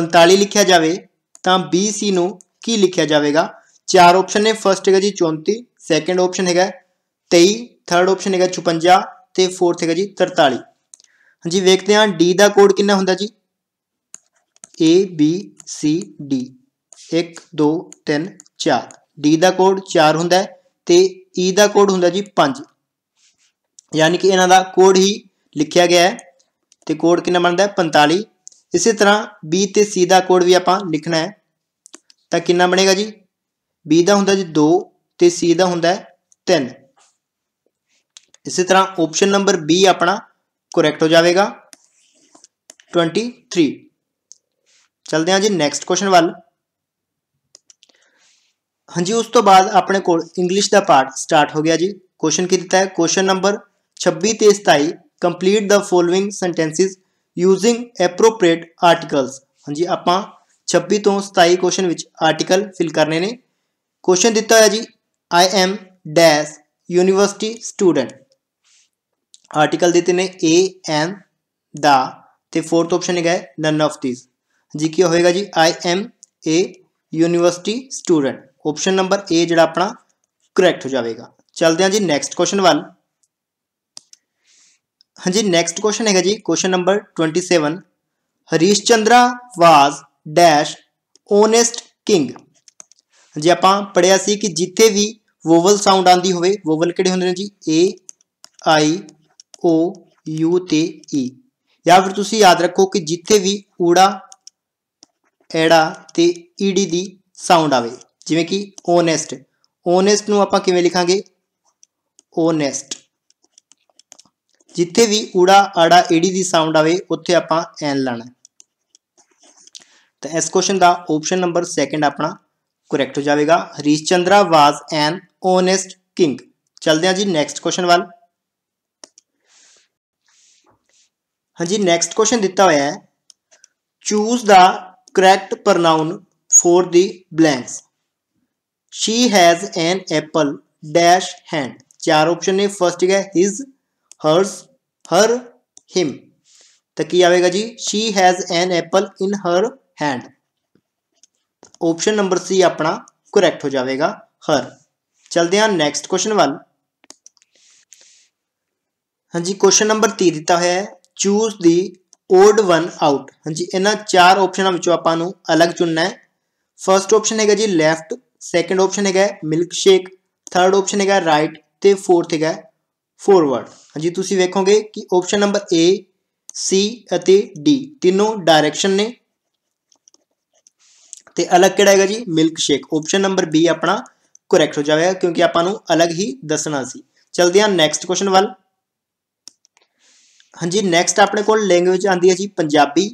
45 ਲਿਖਿਆ ਜਾਵੇ ਤਾਂ ਬੀ ਸੀ ਨੂੰ ਕੀ ਲਿਖਿਆ ਜਾਵੇਗਾ ਚਾਰ ਆਪਸ਼ਨ ਨੇ ਫਰਸਟ ਹੈਗਾ ਜੀ 34 ਸੈਕੰਡ ਆਪਸ਼ਨ ਹੈਗਾ 23 ਥਰਡ ਆਪਸ਼ਨ ਹੈਗਾ ਤੇ 4th ਹੈਗਾ ਜੀ 43 ਹਾਂਜੀ ਵੇਖਦੇ ਹਾਂ D ਦਾ ਕੋਡ ਕਿੰਨਾ ਹੁੰਦਾ ਜੀ A B C D 1 2 3 4 D ਦਾ ਕੋਡ 4 ਹੁੰਦਾ ਹੈ ਤੇ E ਦਾ ਕੋਡ ਹੁੰਦਾ ਜੀ 5 ਯਾਨੀ ਕਿ ਇਹਨਾਂ ਦਾ ਕੋਡ ਹੀ ਲਿਖਿਆ ਗਿਆ ਹੈ ਤੇ ਕੋਡ ਕਿੰਨਾ ਬਣਦਾ ਹੈ 45 ਇਸੇ ਤਰ੍ਹਾਂ B ਤੇ C ਦਾ ਕੋਡ ਵੀ ਆਪਾਂ ਲਿਖਣਾ ਹੈ ਤਾਂ ਕਿੰਨਾ ਬਣੇਗਾ ਜੀ B ਦਾ ਹੁੰਦਾ ਜੀ 2 ਤੇ C ਦਾ ਹੁੰਦਾ ਹੈ 3 ਇਸੇ ਤਰ੍ਹਾਂ ਆਪਸ਼ਨ ਨੰਬਰ B ਆਪਣਾ ਕਰੈਕਟ ਹੋ ਜਾਵੇਗਾ 23 ਚਲਦੇ ਹਾਂ ਜੀ ਨੈਕਸਟ ਕੁਐਸਚਨ ਵੱਲ ਹਾਂਜੀ ਉਸ ਤੋਂ ਬਾਅਦ ਆਪਣੇ ਕੋਲ ਇੰਗਲਿਸ਼ ਦਾ ਪਾਰਟ ਸਟਾਰਟ ਹੋ ਗਿਆ ਜੀ ਕੁਐਸਚਨ ਕੀ ਦਿੱਤਾ ਹੈ ਕੁਐਸਚਨ ਨੰਬਰ 26 ਤੇ 27 complete the following sentences using appropriate articles ਹਾਂਜੀ ਆਪਾਂ 26 ਤੋਂ 27 ਕੁਐਸਚਨ ਵਿੱਚ ਆਰਟੀਕਲ ਫਿਲ ਕਰਨੇ ਨੇ ਕੁਐਸਚਨ ਦਿੱਤਾ ਹੋਇਆ ਜੀ I am dash university student article ਦਿੱਤੇ ਨੇ ए ਐਮ द ਤੇ ਫੋਰਥ ਆਪਸ਼ਨ ਹੈਗਾ ਨਨ ਆਫ ਥੀਸ ਜੀ ਕੀ ਹੋਏਗਾ ਜੀ I am a university student option number A ਜਿਹੜਾ ਆਪਣਾ ਕਰੈਕਟ ਹੋ ਜਾਵੇਗਾ ਚਲਦੇ ਹਾਂ ਜੀ ਨੈਕਸਟ ਕੁਐਸਚਨ ਵੱਲ ਹਾਂਜੀ ਨੈਕਸਟ ਕੁਐਸਚਨ ਹੈਗਾ ਜੀ question number 27 Harish Chandra was dash honest king ਜੀ ਆਪਾਂ ਪੜਿਆ ਸੀ ਕਿ ਜਿੱਥੇ ਵੀ ਵੋਵਲ ਸਾਊਂਡ ਆਂਦੀ ਹੋਵੇ ਵੋਵਲ ਕਿਹੜੇ ਹੁੰਦੇ ਨੇ ਜੀ ਏ ਆਈ O U ਤੇ E ਜਾਂ ਫਿਰ ਤੁਸੀਂ ਯਾਦ ਰੱਖੋ ਕਿ ਜਿੱਥੇ ਵੀ ਊੜਾ ਐੜਾ ਤੇ ED ਦੀ ਸਾਊਂਡ ਆਵੇ ਜਿਵੇਂ ਕਿ ਓਨੈਸਟ ਓਨੈਸਟ ਨੂੰ ਆਪਾਂ ਕਿਵੇਂ ਲਿਖਾਂਗੇ ਓਨੈਸਟ ਜਿੱਥੇ ਵੀ ਊੜਾ ਆੜਾ ED ਦੀ ਸਾਊਂਡ ਆਵੇ ਉੱਥੇ ਆਪਾਂ ਐਨ ਲਾਣਾ ਤਾਂ ਇਸ ਕੁਐਸਚਨ ਦਾ ਆਪਸ਼ਨ ਨੰਬਰ ਸੈਕੰਡ ਆਪਣਾ ਕਰੈਕਟ ਹੋ ਜਾਵੇਗਾ Harish Chandra was an honest king ਚਲਦੇ ਹਾਂ ਜੀ ਨੈਕਸਟ ਕੁਐਸਚਨ ਵੱਲ ਹਾਂਜੀ ਨੈਕਸਟ ਕੁਐਸਚਨ ਦਿੱਤਾ ਹੋਇਆ ਹੈ choose the correct pronoun for the blanks she has an apple dash hand ਚਾਰ ਆਪਸ਼ਨ ਨੇ ਫਰਸਟ ਹੈ ਹਿਸ ਹਰਸ ਹਰ ਹਿਮ ਤਾਂ ਕੀ ਆਵੇਗਾ ਜੀ she has an apple in her hand option number C ਆਪਣਾ ਕਰੈਕਟ ਹੋ ਜਾਵੇਗਾ ਹਰ ਚਲਦੇ ਹਾਂ ਨੈਕਸਟ ਕੁਐਸਚਨ ਵੱਲ ਹਾਂਜੀ ਕੁਐਸਚਨ ਨੰਬਰ 30 ਦਿੱਤਾ ਹੋਇਆ ਹੈ ਚੂਸ ਦੀ ਓਡ ਵਨ ਆਊਟ ਹਾਂਜੀ ਇਹਨਾਂ ਚਾਰ ਆਪਸ਼ਨਾਂ ਵਿੱਚੋਂ ਆਪਾਂ ਨੂੰ ਅਲੱਗ ਚੁਣਨਾ ਹੈ ਫਰਸਟ ਆਪਸ਼ਨ ਹੈਗਾ ਜੀ ਲੈਫਟ ਸੈਕੰਡ ਆਪਸ਼ਨ ਹੈਗਾ ਮਿਲਕ ਸ਼ੇਕ ਥਰਡ ਆਪਸ਼ਨ ਹੈਗਾ ਰਾਈਟ ਤੇ ਫੋਰਥ ਹੈਗਾ ਫੋਰਵਰਡ ਹਾਂਜੀ ਤੁਸੀਂ ਵੇਖੋਗੇ ਕਿ ਆਪਸ਼ਨ ਨੰਬਰ A C ਅਤੇ D ਤਿੰਨੋਂ ਡਾਇਰੈਕਸ਼ਨ ਨੇ ਤੇ ਅਲੱਗ ਕਿਹੜਾ ਹੈਗਾ ਜੀ milk shake option number B ਆਪਣਾ ਕਰੈਕਟ ਹੋ ਜਾਵੇਗਾ ਕਿਉਂਕਿ ਆਪਾਂ ਨੂੰ ਅਲੱਗ ਹੀ ਦੱਸਣਾ ਸੀ ਚਲਦੇ ਹਾਂ ਨੈਕਸਟ ਕੁਐਸਚਨ ਵੱਲ ਹਾਂਜੀ ਨੈਕਸਟ ਆਪਣੇ ਕੋਲ ਲੈਂਗੁਏਜ ਆਂਦੀ ਹੈ ਜੀ ਪੰਜਾਬੀ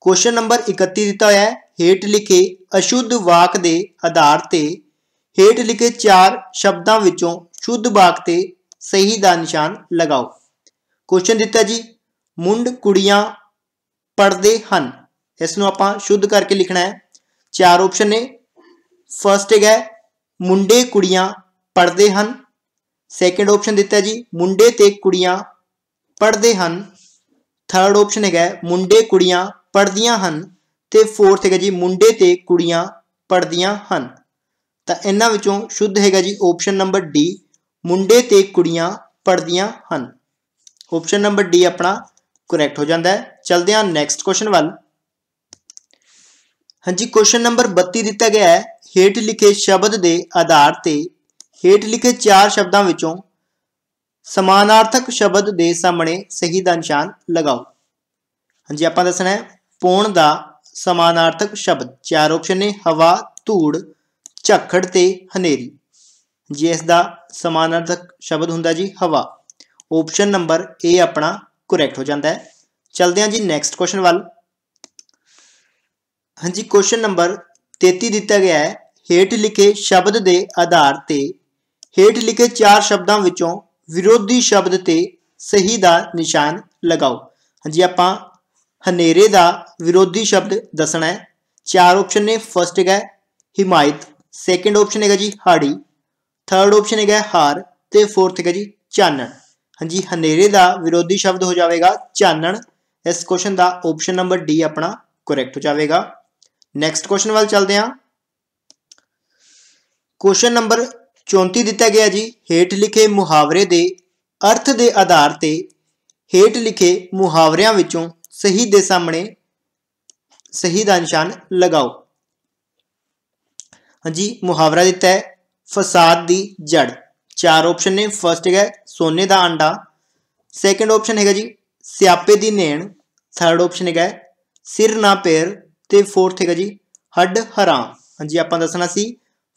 ਕੁਐਸਚਨ ਨੰਬਰ 31 ਦਿੱਤਾ ਹੋਇਆ ਹੈ ਹੇਠ ਲਿਖੇ ਅਸ਼ੁੱਧ ਵਾਕ ਦੇ ਆਧਾਰ ਤੇ ਹੇਠ ਲਿਖੇ ਚਾਰ ਸ਼ਬਦਾਂ ਵਿੱਚੋਂ ਸ਼ੁੱਧ ਵਾਕ ਤੇ ਸਹੀ ਦਾ ਨਿਸ਼ਾਨ ਲਗਾਓ ਕੁਐਸਚਨ ਦਿੱਤਾ ਜੀ ਮੁੰਡ ਕੁੜੀਆਂ ਪੜਦੇ ਹਨ ਇਸ ਨੂੰ ਆਪਾਂ ਸ਼ੁੱਧ ਕਰਕੇ ਲਿਖਣਾ ਹੈ ਚਾਰ ਆਪਸ਼ਨ ਨੇ ਫਰਸਟ ਹੈਗਾ ਮੁੰਡੇ ਕੁੜੀਆਂ ਪੜਦੇ ਹਨ ਸੈਕੰਡ ਆਪਸ਼ਨ ਦਿੱਤਾ ਜੀ ਮੁੰਡੇ ਤੇ ਕੁੜੀਆਂ ਪੜਦੇ ਹਨ ਥਰਡ ਆਪਸ਼ਨ ਹੈਗਾ ਮੁੰਡੇ ਕੁੜੀਆਂ ਪੜਦੀਆਂ ਹਨ ਤੇ ਫੋਰਥ ਹੈਗਾ ਜੀ ਮੁੰਡੇ ਤੇ ਕੁੜੀਆਂ ਪੜਦੀਆਂ ਹਨ ਤਾਂ ਇਹਨਾਂ ਵਿੱਚੋਂ ਸ਼ੁੱਧ ਹੈਗਾ ਜੀ ਆਪਸ਼ਨ ਨੰਬਰ ਡੀ ਮੁੰਡੇ ਤੇ ਕੁੜੀਆਂ ਪੜਦੀਆਂ ਹਨ ਆਪਸ਼ਨ ਨੰਬਰ ਡੀ ਆਪਣਾ ਕਰੈਕਟ ਹੋ ਜਾਂਦਾ ਹੈ ਚਲਦੇ ਹਾਂ ਨੈਕਸਟ ਕੁਐਸਚਨ ਵੱਲ ਹਾਂਜੀ ਕੁਐਸਚਨ ਨੰਬਰ 32 ਦਿੱਤਾ ਗਿਆ ਹੈ ਹੇਠ ਲਿਖੇ ਸ਼ਬਦ ਦੇ ਆਧਾਰ ਤੇ ਹੇਠ ਲਿਖੇ ਚਾਰ ਸ਼ਬਦਾਂ ਵਿੱਚੋਂ ਸਮਾਨਾਰਥਕ ਸ਼ਬਦ ਦੇ ਸਾਹਮਣੇ ਸਹੀ ਦਾ ਨਿਸ਼ਾਨ ਲਗਾਓ ਹਾਂਜੀ ਆਪਾਂ ਦੱਸਣਾ ਹੈ ਪੌਣ ਦਾ ਸਮਾਨਾਰਥਕ ਸ਼ਬਦ ਚਾਰ ਆਪਸ਼ਨ ਨੇ ਹਵਾ ਧੂੜ ਝੱਖੜ ਤੇ ਹਨੇਰੀ ਜੀ ਇਸ ਦਾ ਸਮਾਨਾਰਥਕ ਸ਼ਬਦ ਹੁੰਦਾ ਜੀ ਹਵਾ ਆਪਸ਼ਨ ਨੰਬਰ A ਆਪਣਾ ਕਰੈਕਟ ਹੋ ਜਾਂਦਾ ਹੈ ਚਲਦੇ ਹਾਂ ਜੀ ਨੈਕਸਟ ਕੁਐਸਚਨ ਵੱਲ ਹਾਂਜੀ ਕੁਐਸਚਨ ਨੰਬਰ 33 ਦਿੱਤਾ ਗਿਆ ਹੈ ਹੇਠ ਲਿਖੇ ਸ਼ਬਦ ਦੇ ਆਧਾਰ ਤੇ ਹੇਠ ਲਿਖੇ ਚਾਰ ਸ਼ਬਦਾਂ ਵਿੱਚੋਂ ਵਿਰੋਧੀ ਸ਼ਬਦ ਤੇ ਸਹੀ ਦਾ ਨਿਸ਼ਾਨ ਲਗਾਓ ਹਾਂਜੀ ਆਪਾਂ ਹਨੇਰੇ ਦਾ ਵਿਰੋਧੀ ਸ਼ਬਦ ਦੱਸਣਾ ਹੈ ਚਾਰ ਆਪਸ਼ਨ ਨੇ ਫਰਸਟ ਹੈਗਾ ਹਿਮਾਇਤ ਸੈਕੰਡ ਆਪਸ਼ਨ ਹੈਗਾ ਜੀ ਹਾੜੀ ਥਰਡ ਆਪਸ਼ਨ ਹੈਗਾ ਹਾਰ ਤੇ ਫੋਰਥ ਹੈਗਾ ਜੀ ਚਾਨਣ ਹਾਂਜੀ ਹਨੇਰੇ ਦਾ ਵਿਰੋਧੀ ਸ਼ਬਦ ਹੋ ਜਾਵੇਗਾ ਚਾਨਣ ਇਸ ਕੁਐਸਚਨ ਦਾ ਆਪਸ਼ਨ ਨੰਬਰ ਡੀ ਆਪਣਾ ਕਰੈਕਟ ਹੋ ਜਾਵੇਗਾ ਨੈਕਸਟ ਕੁਐਸਚਨ ਵੱਲ ਚੱਲਦੇ ਹਾਂ ਕੁਐਸਚਨ ਨੰਬਰ 34 ਦਿੱਤਾ ਗਿਆ ਜੀ ਹੇਠ ਲਿਖੇ ਮੁਹਾਵਰੇ ਦੇ ਅਰਥ ਦੇ ਆਧਾਰ ਤੇ ਹੇਠ ਲਿਖੇ ਮੁਹਾਵਰਿਆਂ ਵਿੱਚੋਂ ਸਹੀ ਦੇ ਸਾਹਮਣੇ ਸਹੀ ਦਾ ਨਿਸ਼ਾਨ ਲਗਾਓ ਹਾਂਜੀ ਮੁਹਾਵਰਾ ਦਿੱਤਾ ਹੈ ਫਸਾਦ ਦੀ ਜੜ ਚਾਰ ਆਪਸ਼ਨ ਨੇ ਫਰਸਟ ਹੈਗਾ ਸੋਨੇ ਦਾ ਅੰਡਾ ਸੈਕੰਡ ਆਪਸ਼ਨ ਹੈਗਾ ਜੀ ਸਿਆਪੇ ਦੀ ਨੇਣ ਥਰਡ ਆਪਸ਼ਨ ਹੈਗਾ ਸਿਰ ਨਾ ਪੈਰ ਤੇ ਫੋਰਥ ਹੈਗਾ ਜੀ ਹੱਡ ਹਰਾਮ ਹਾਂਜੀ ਆਪਾਂ ਦੱਸਣਾ ਸੀ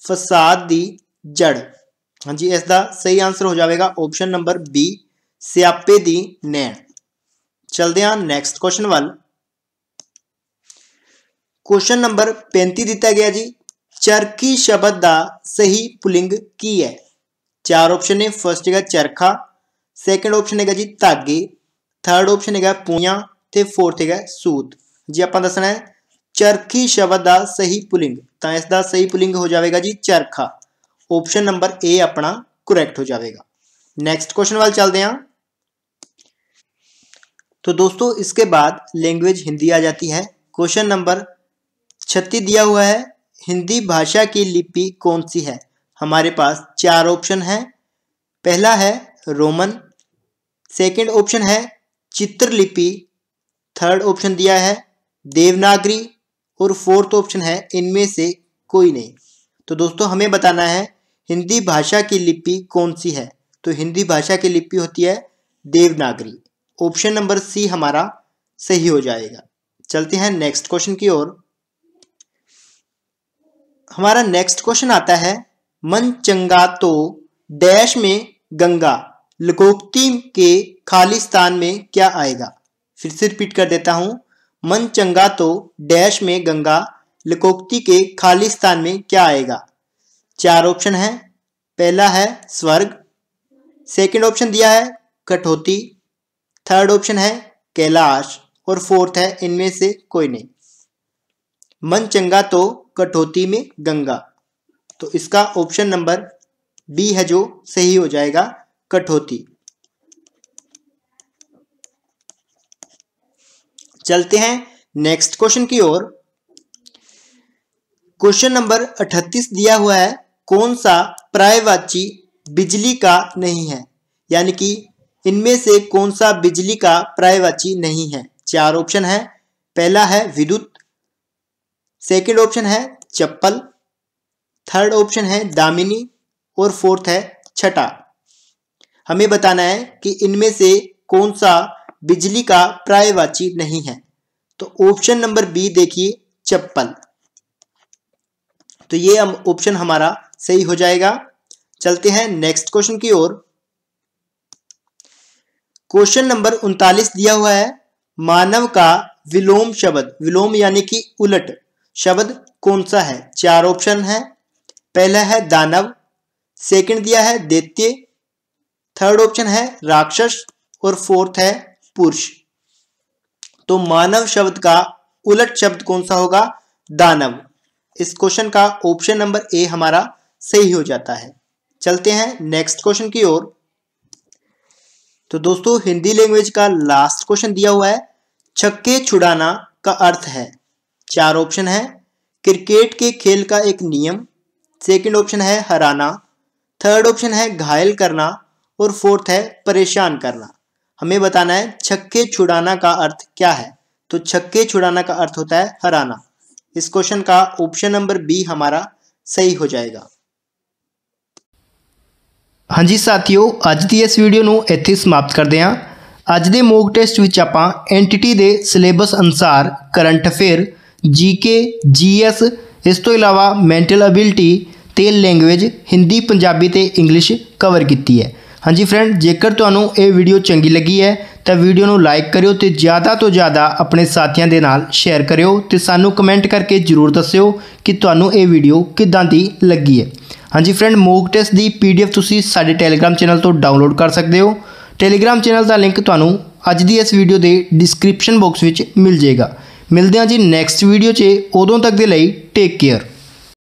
ਫਸਾਦ ਦੀ ਜੜ ਹਾਂਜੀ ਇਸ ਦਾ ਸਹੀ ਆਨਸਰ ਹੋ ਜਾਵੇਗਾ ਆਪਸ਼ਨ ਨੰਬਰ B ਸਿਆਪੇ ਦੀ ਨੈਣ ਚਲਦੇ ਹਾਂ ਨੈਕਸਟ ਕੁਐਸਚਨ ਵੱਲ ਕੁਐਸਚਨ ਨੰਬਰ 35 ਦਿੱਤਾ ਗਿਆ ਜੀ ਚਰਕੀ ਸ਼ਬਦ ਦਾ ਸਹੀ ਪੁਲਿੰਗ ਕੀ ਹੈ ਚਾਰ ਆਪਸ਼ਨ ਨੇ ਫਰਸਟ ਹੈਗਾ ਚਰਖਾ ਸੈਕੰਡ ਆਪਸ਼ਨ ਹੈਗਾ ਜੀ ਧਾਗੇ ਥਰਡ ਆਪਸ਼ਨ ਹੈਗਾ ਪੂਆਂ ਤੇ ਫੋਰਥ ਹੈਗਾ ਸੂਤ ਜੀ ਆਪਾਂ ਦੱਸਣਾ ਹੈ ਚਰਖੀ ਸ਼ਬਦ ਦਾ ਸਹੀ ਪੁਲਿੰਗ ਤਾਂ ਇਸ ਦਾ ਸਹੀ ਪੁਲਿੰਗ ਹੋ ਜਾਵੇਗਾ ਜੀ ਚਰਖਾ ऑप्शन नंबर ए अपना करेक्ट हो जाएगा नेक्स्ट क्वेश्चन वाल चलते हैं तो दोस्तों इसके बाद लैंग्वेज हिंदी आ जाती है क्वेश्चन नंबर छत्तीस दिया हुआ है हिंदी भाषा की लिपि कौन सी है हमारे पास चार ऑप्शन है पहला है रोमन सेकंड ऑप्शन है चित्रलिपि थर्ड ऑप्शन दिया है देवनागरी और फोर्थ ऑप्शन है इनमें से कोई नहीं तो दोस्तों हमें बताना है हिंदी भाषा की लिपि कौन सी है तो हिंदी भाषा की लिपि होती है देवनागरी ऑप्शन नंबर सी हमारा सही हो जाएगा चलते हैं नेक्स्ट क्वेश्चन की ओर हमारा नेक्स्ट क्वेश्चन आता है मन चंगा तो डैश में गंगा लकोक्ति के खालिस्तान में क्या आएगा फिर से रिपीट कर देता हूं मन चंगा तो डैश में गंगा लकोक्ति के खालिस्तान में क्या आएगा चार ऑप्शन है पहला है स्वर्ग सेकंड ऑप्शन दिया है कठोती थर्ड ऑप्शन है कैलाश और फोर्थ है इनमें से कोई नहीं मन चंगा तो कठौती में गंगा तो इसका ऑप्शन नंबर बी है जो सही हो जाएगा कठौती चलते हैं नेक्स्ट क्वेश्चन की ओर क्वेश्चन नंबर 38 दिया हुआ है कौन सा पर्यायवाची बिजली का नहीं है यानी कि इनमें से कौन सा बिजली का पर्यायवाची नहीं है चार ऑप्शन है पहला है विद्युत सेकंड ऑप्शन है चप्पल थर्ड ऑप्शन है दामिनी और फोर्थ है छटा हमें बताना है कि इनमें से कौन सा बिजली का प्रायवाची नहीं है तो ऑप्शन नंबर बी देखिए चप्पल तो ये हम ऑप्शन हमारा सही हो जाएगा चलते हैं नेक्स्ट क्वेश्चन की ओर क्वेश्चन नंबर उनतालीस दिया हुआ है मानव का विलोम शब्द विलोम यानी कि उलट शब्द कौन सा है चार ऑप्शन है पहला है दानव सेकंड दिया है दैत्य थर्ड ऑप्शन है राक्षस और फोर्थ है पुरुष तो मानव शब्द का उलट शब्द कौन सा होगा दानव इस क्वेश्चन का ऑप्शन नंबर ए हमारा सही हो जाता है चलते हैं नेक्स्ट क्वेश्चन की ओर तो दोस्तों हिंदी लैंग्वेज का लास्ट क्वेश्चन दिया हुआ है छक्के छुड़ाना का अर्थ है चार ऑप्शन है क्रिकेट के खेल का एक नियम सेकंड ऑप्शन है हराना थर्ड ऑप्शन है घायल करना और फोर्थ है परेशान करना हमें बताना है छक्के छुड़ाना का अर्थ क्या है तो छक्के छुड़ाना का अर्थ होता है हराना इस क्वेश्चन का ऑप्शन नंबर बी हमारा सही हो जाएगा ਹਾਂਜੀ ਸਾਥੀਓ ਅੱਜ ਦੀ ਇਸ ਵੀਡੀਓ ਨੂੰ ਇੱਥੇ ਸਮਾਪਤ ਕਰਦੇ ਹਾਂ ਅੱਜ ਦੇ ਮੋਕ ਟੈਸਟ ਵਿੱਚ ਆਪਾਂ ਐਂਟੀਟੀ ਦੇ ਸਿਲੇਬਸ ਅਨਸਾਰ ਕਰੰਟ ਅਫੇਅਰ ਜੀਕੇ ਜੀਐਸ ਇਸ ਤੋਂ ਇਲਾਵਾ ਮੈਂਟਲ ਅਬਿਲਿਟੀ ਤੇ ਲੈਂਗੁਏਜ ਹਿੰਦੀ ਪੰਜਾਬੀ ਤੇ ਇੰਗਲਿਸ਼ ਕਵਰ ਕੀਤੀ ਹੈ ਹਾਂਜੀ ਫਰੈਂਡ ਜੇਕਰ ਤੁਹਾਨੂੰ ਇਹ ਵੀਡੀਓ ਚੰਗੀ ਲੱਗੀ ਹੈ ਤਾਂ ਵੀਡੀਓ ਨੂੰ ਲਾਈਕ ਕਰਿਓ ਤੇ ਜ਼ਿਆਦਾ ਤੋਂ ਜ਼ਿਆਦਾ ਆਪਣੇ ਸਾਥੀਆਂ ਦੇ ਨਾਲ ਸ਼ੇਅਰ ਕਰਿਓ ਤੇ ਸਾਨੂੰ ਕਮੈਂਟ ਕਰਕੇ ਜਰੂਰ ਦੱਸਿਓ ਕਿ ਤੁਹਾਨੂੰ ਇਹ ਵੀਡੀਓ ਕਿੱਦਾਂ ਦੀ ਲੱਗੀ ਹੈ ਹਾਂਜੀ ਫਰੈਂਡ ਮੂਕ ਟੈਸਟ ਦੀ ਪੀਡੀਐਫ ਤੁਸੀਂ ਸਾਡੇ ਟੈਲੀਗ੍ਰam ਚੈਨਲ ਤੋਂ ਡਾਊਨਲੋਡ ਕਰ ਸਕਦੇ ਹੋ ਟੈਲੀਗ੍ਰam ਚੈਨਲ ਦਾ ਲਿੰਕ ਤੁਹਾਨੂੰ ਅੱਜ ਦੀ ਇਸ ਵੀਡੀਓ ਦੇ ਡਿਸਕ੍ਰਿਪਸ਼ਨ ਬਾਕਸ ਵਿੱਚ ਮਿਲ ਜਾਏਗਾ ਮਿਲਦੇ ਹਾਂ ਜੀ ਨੈਕਸਟ ਵੀਡੀਓ 'ਚ ਉਦੋਂ ਤੱਕ ਦੇ ਲਈ ਟੇਕ ਕੇਅਰ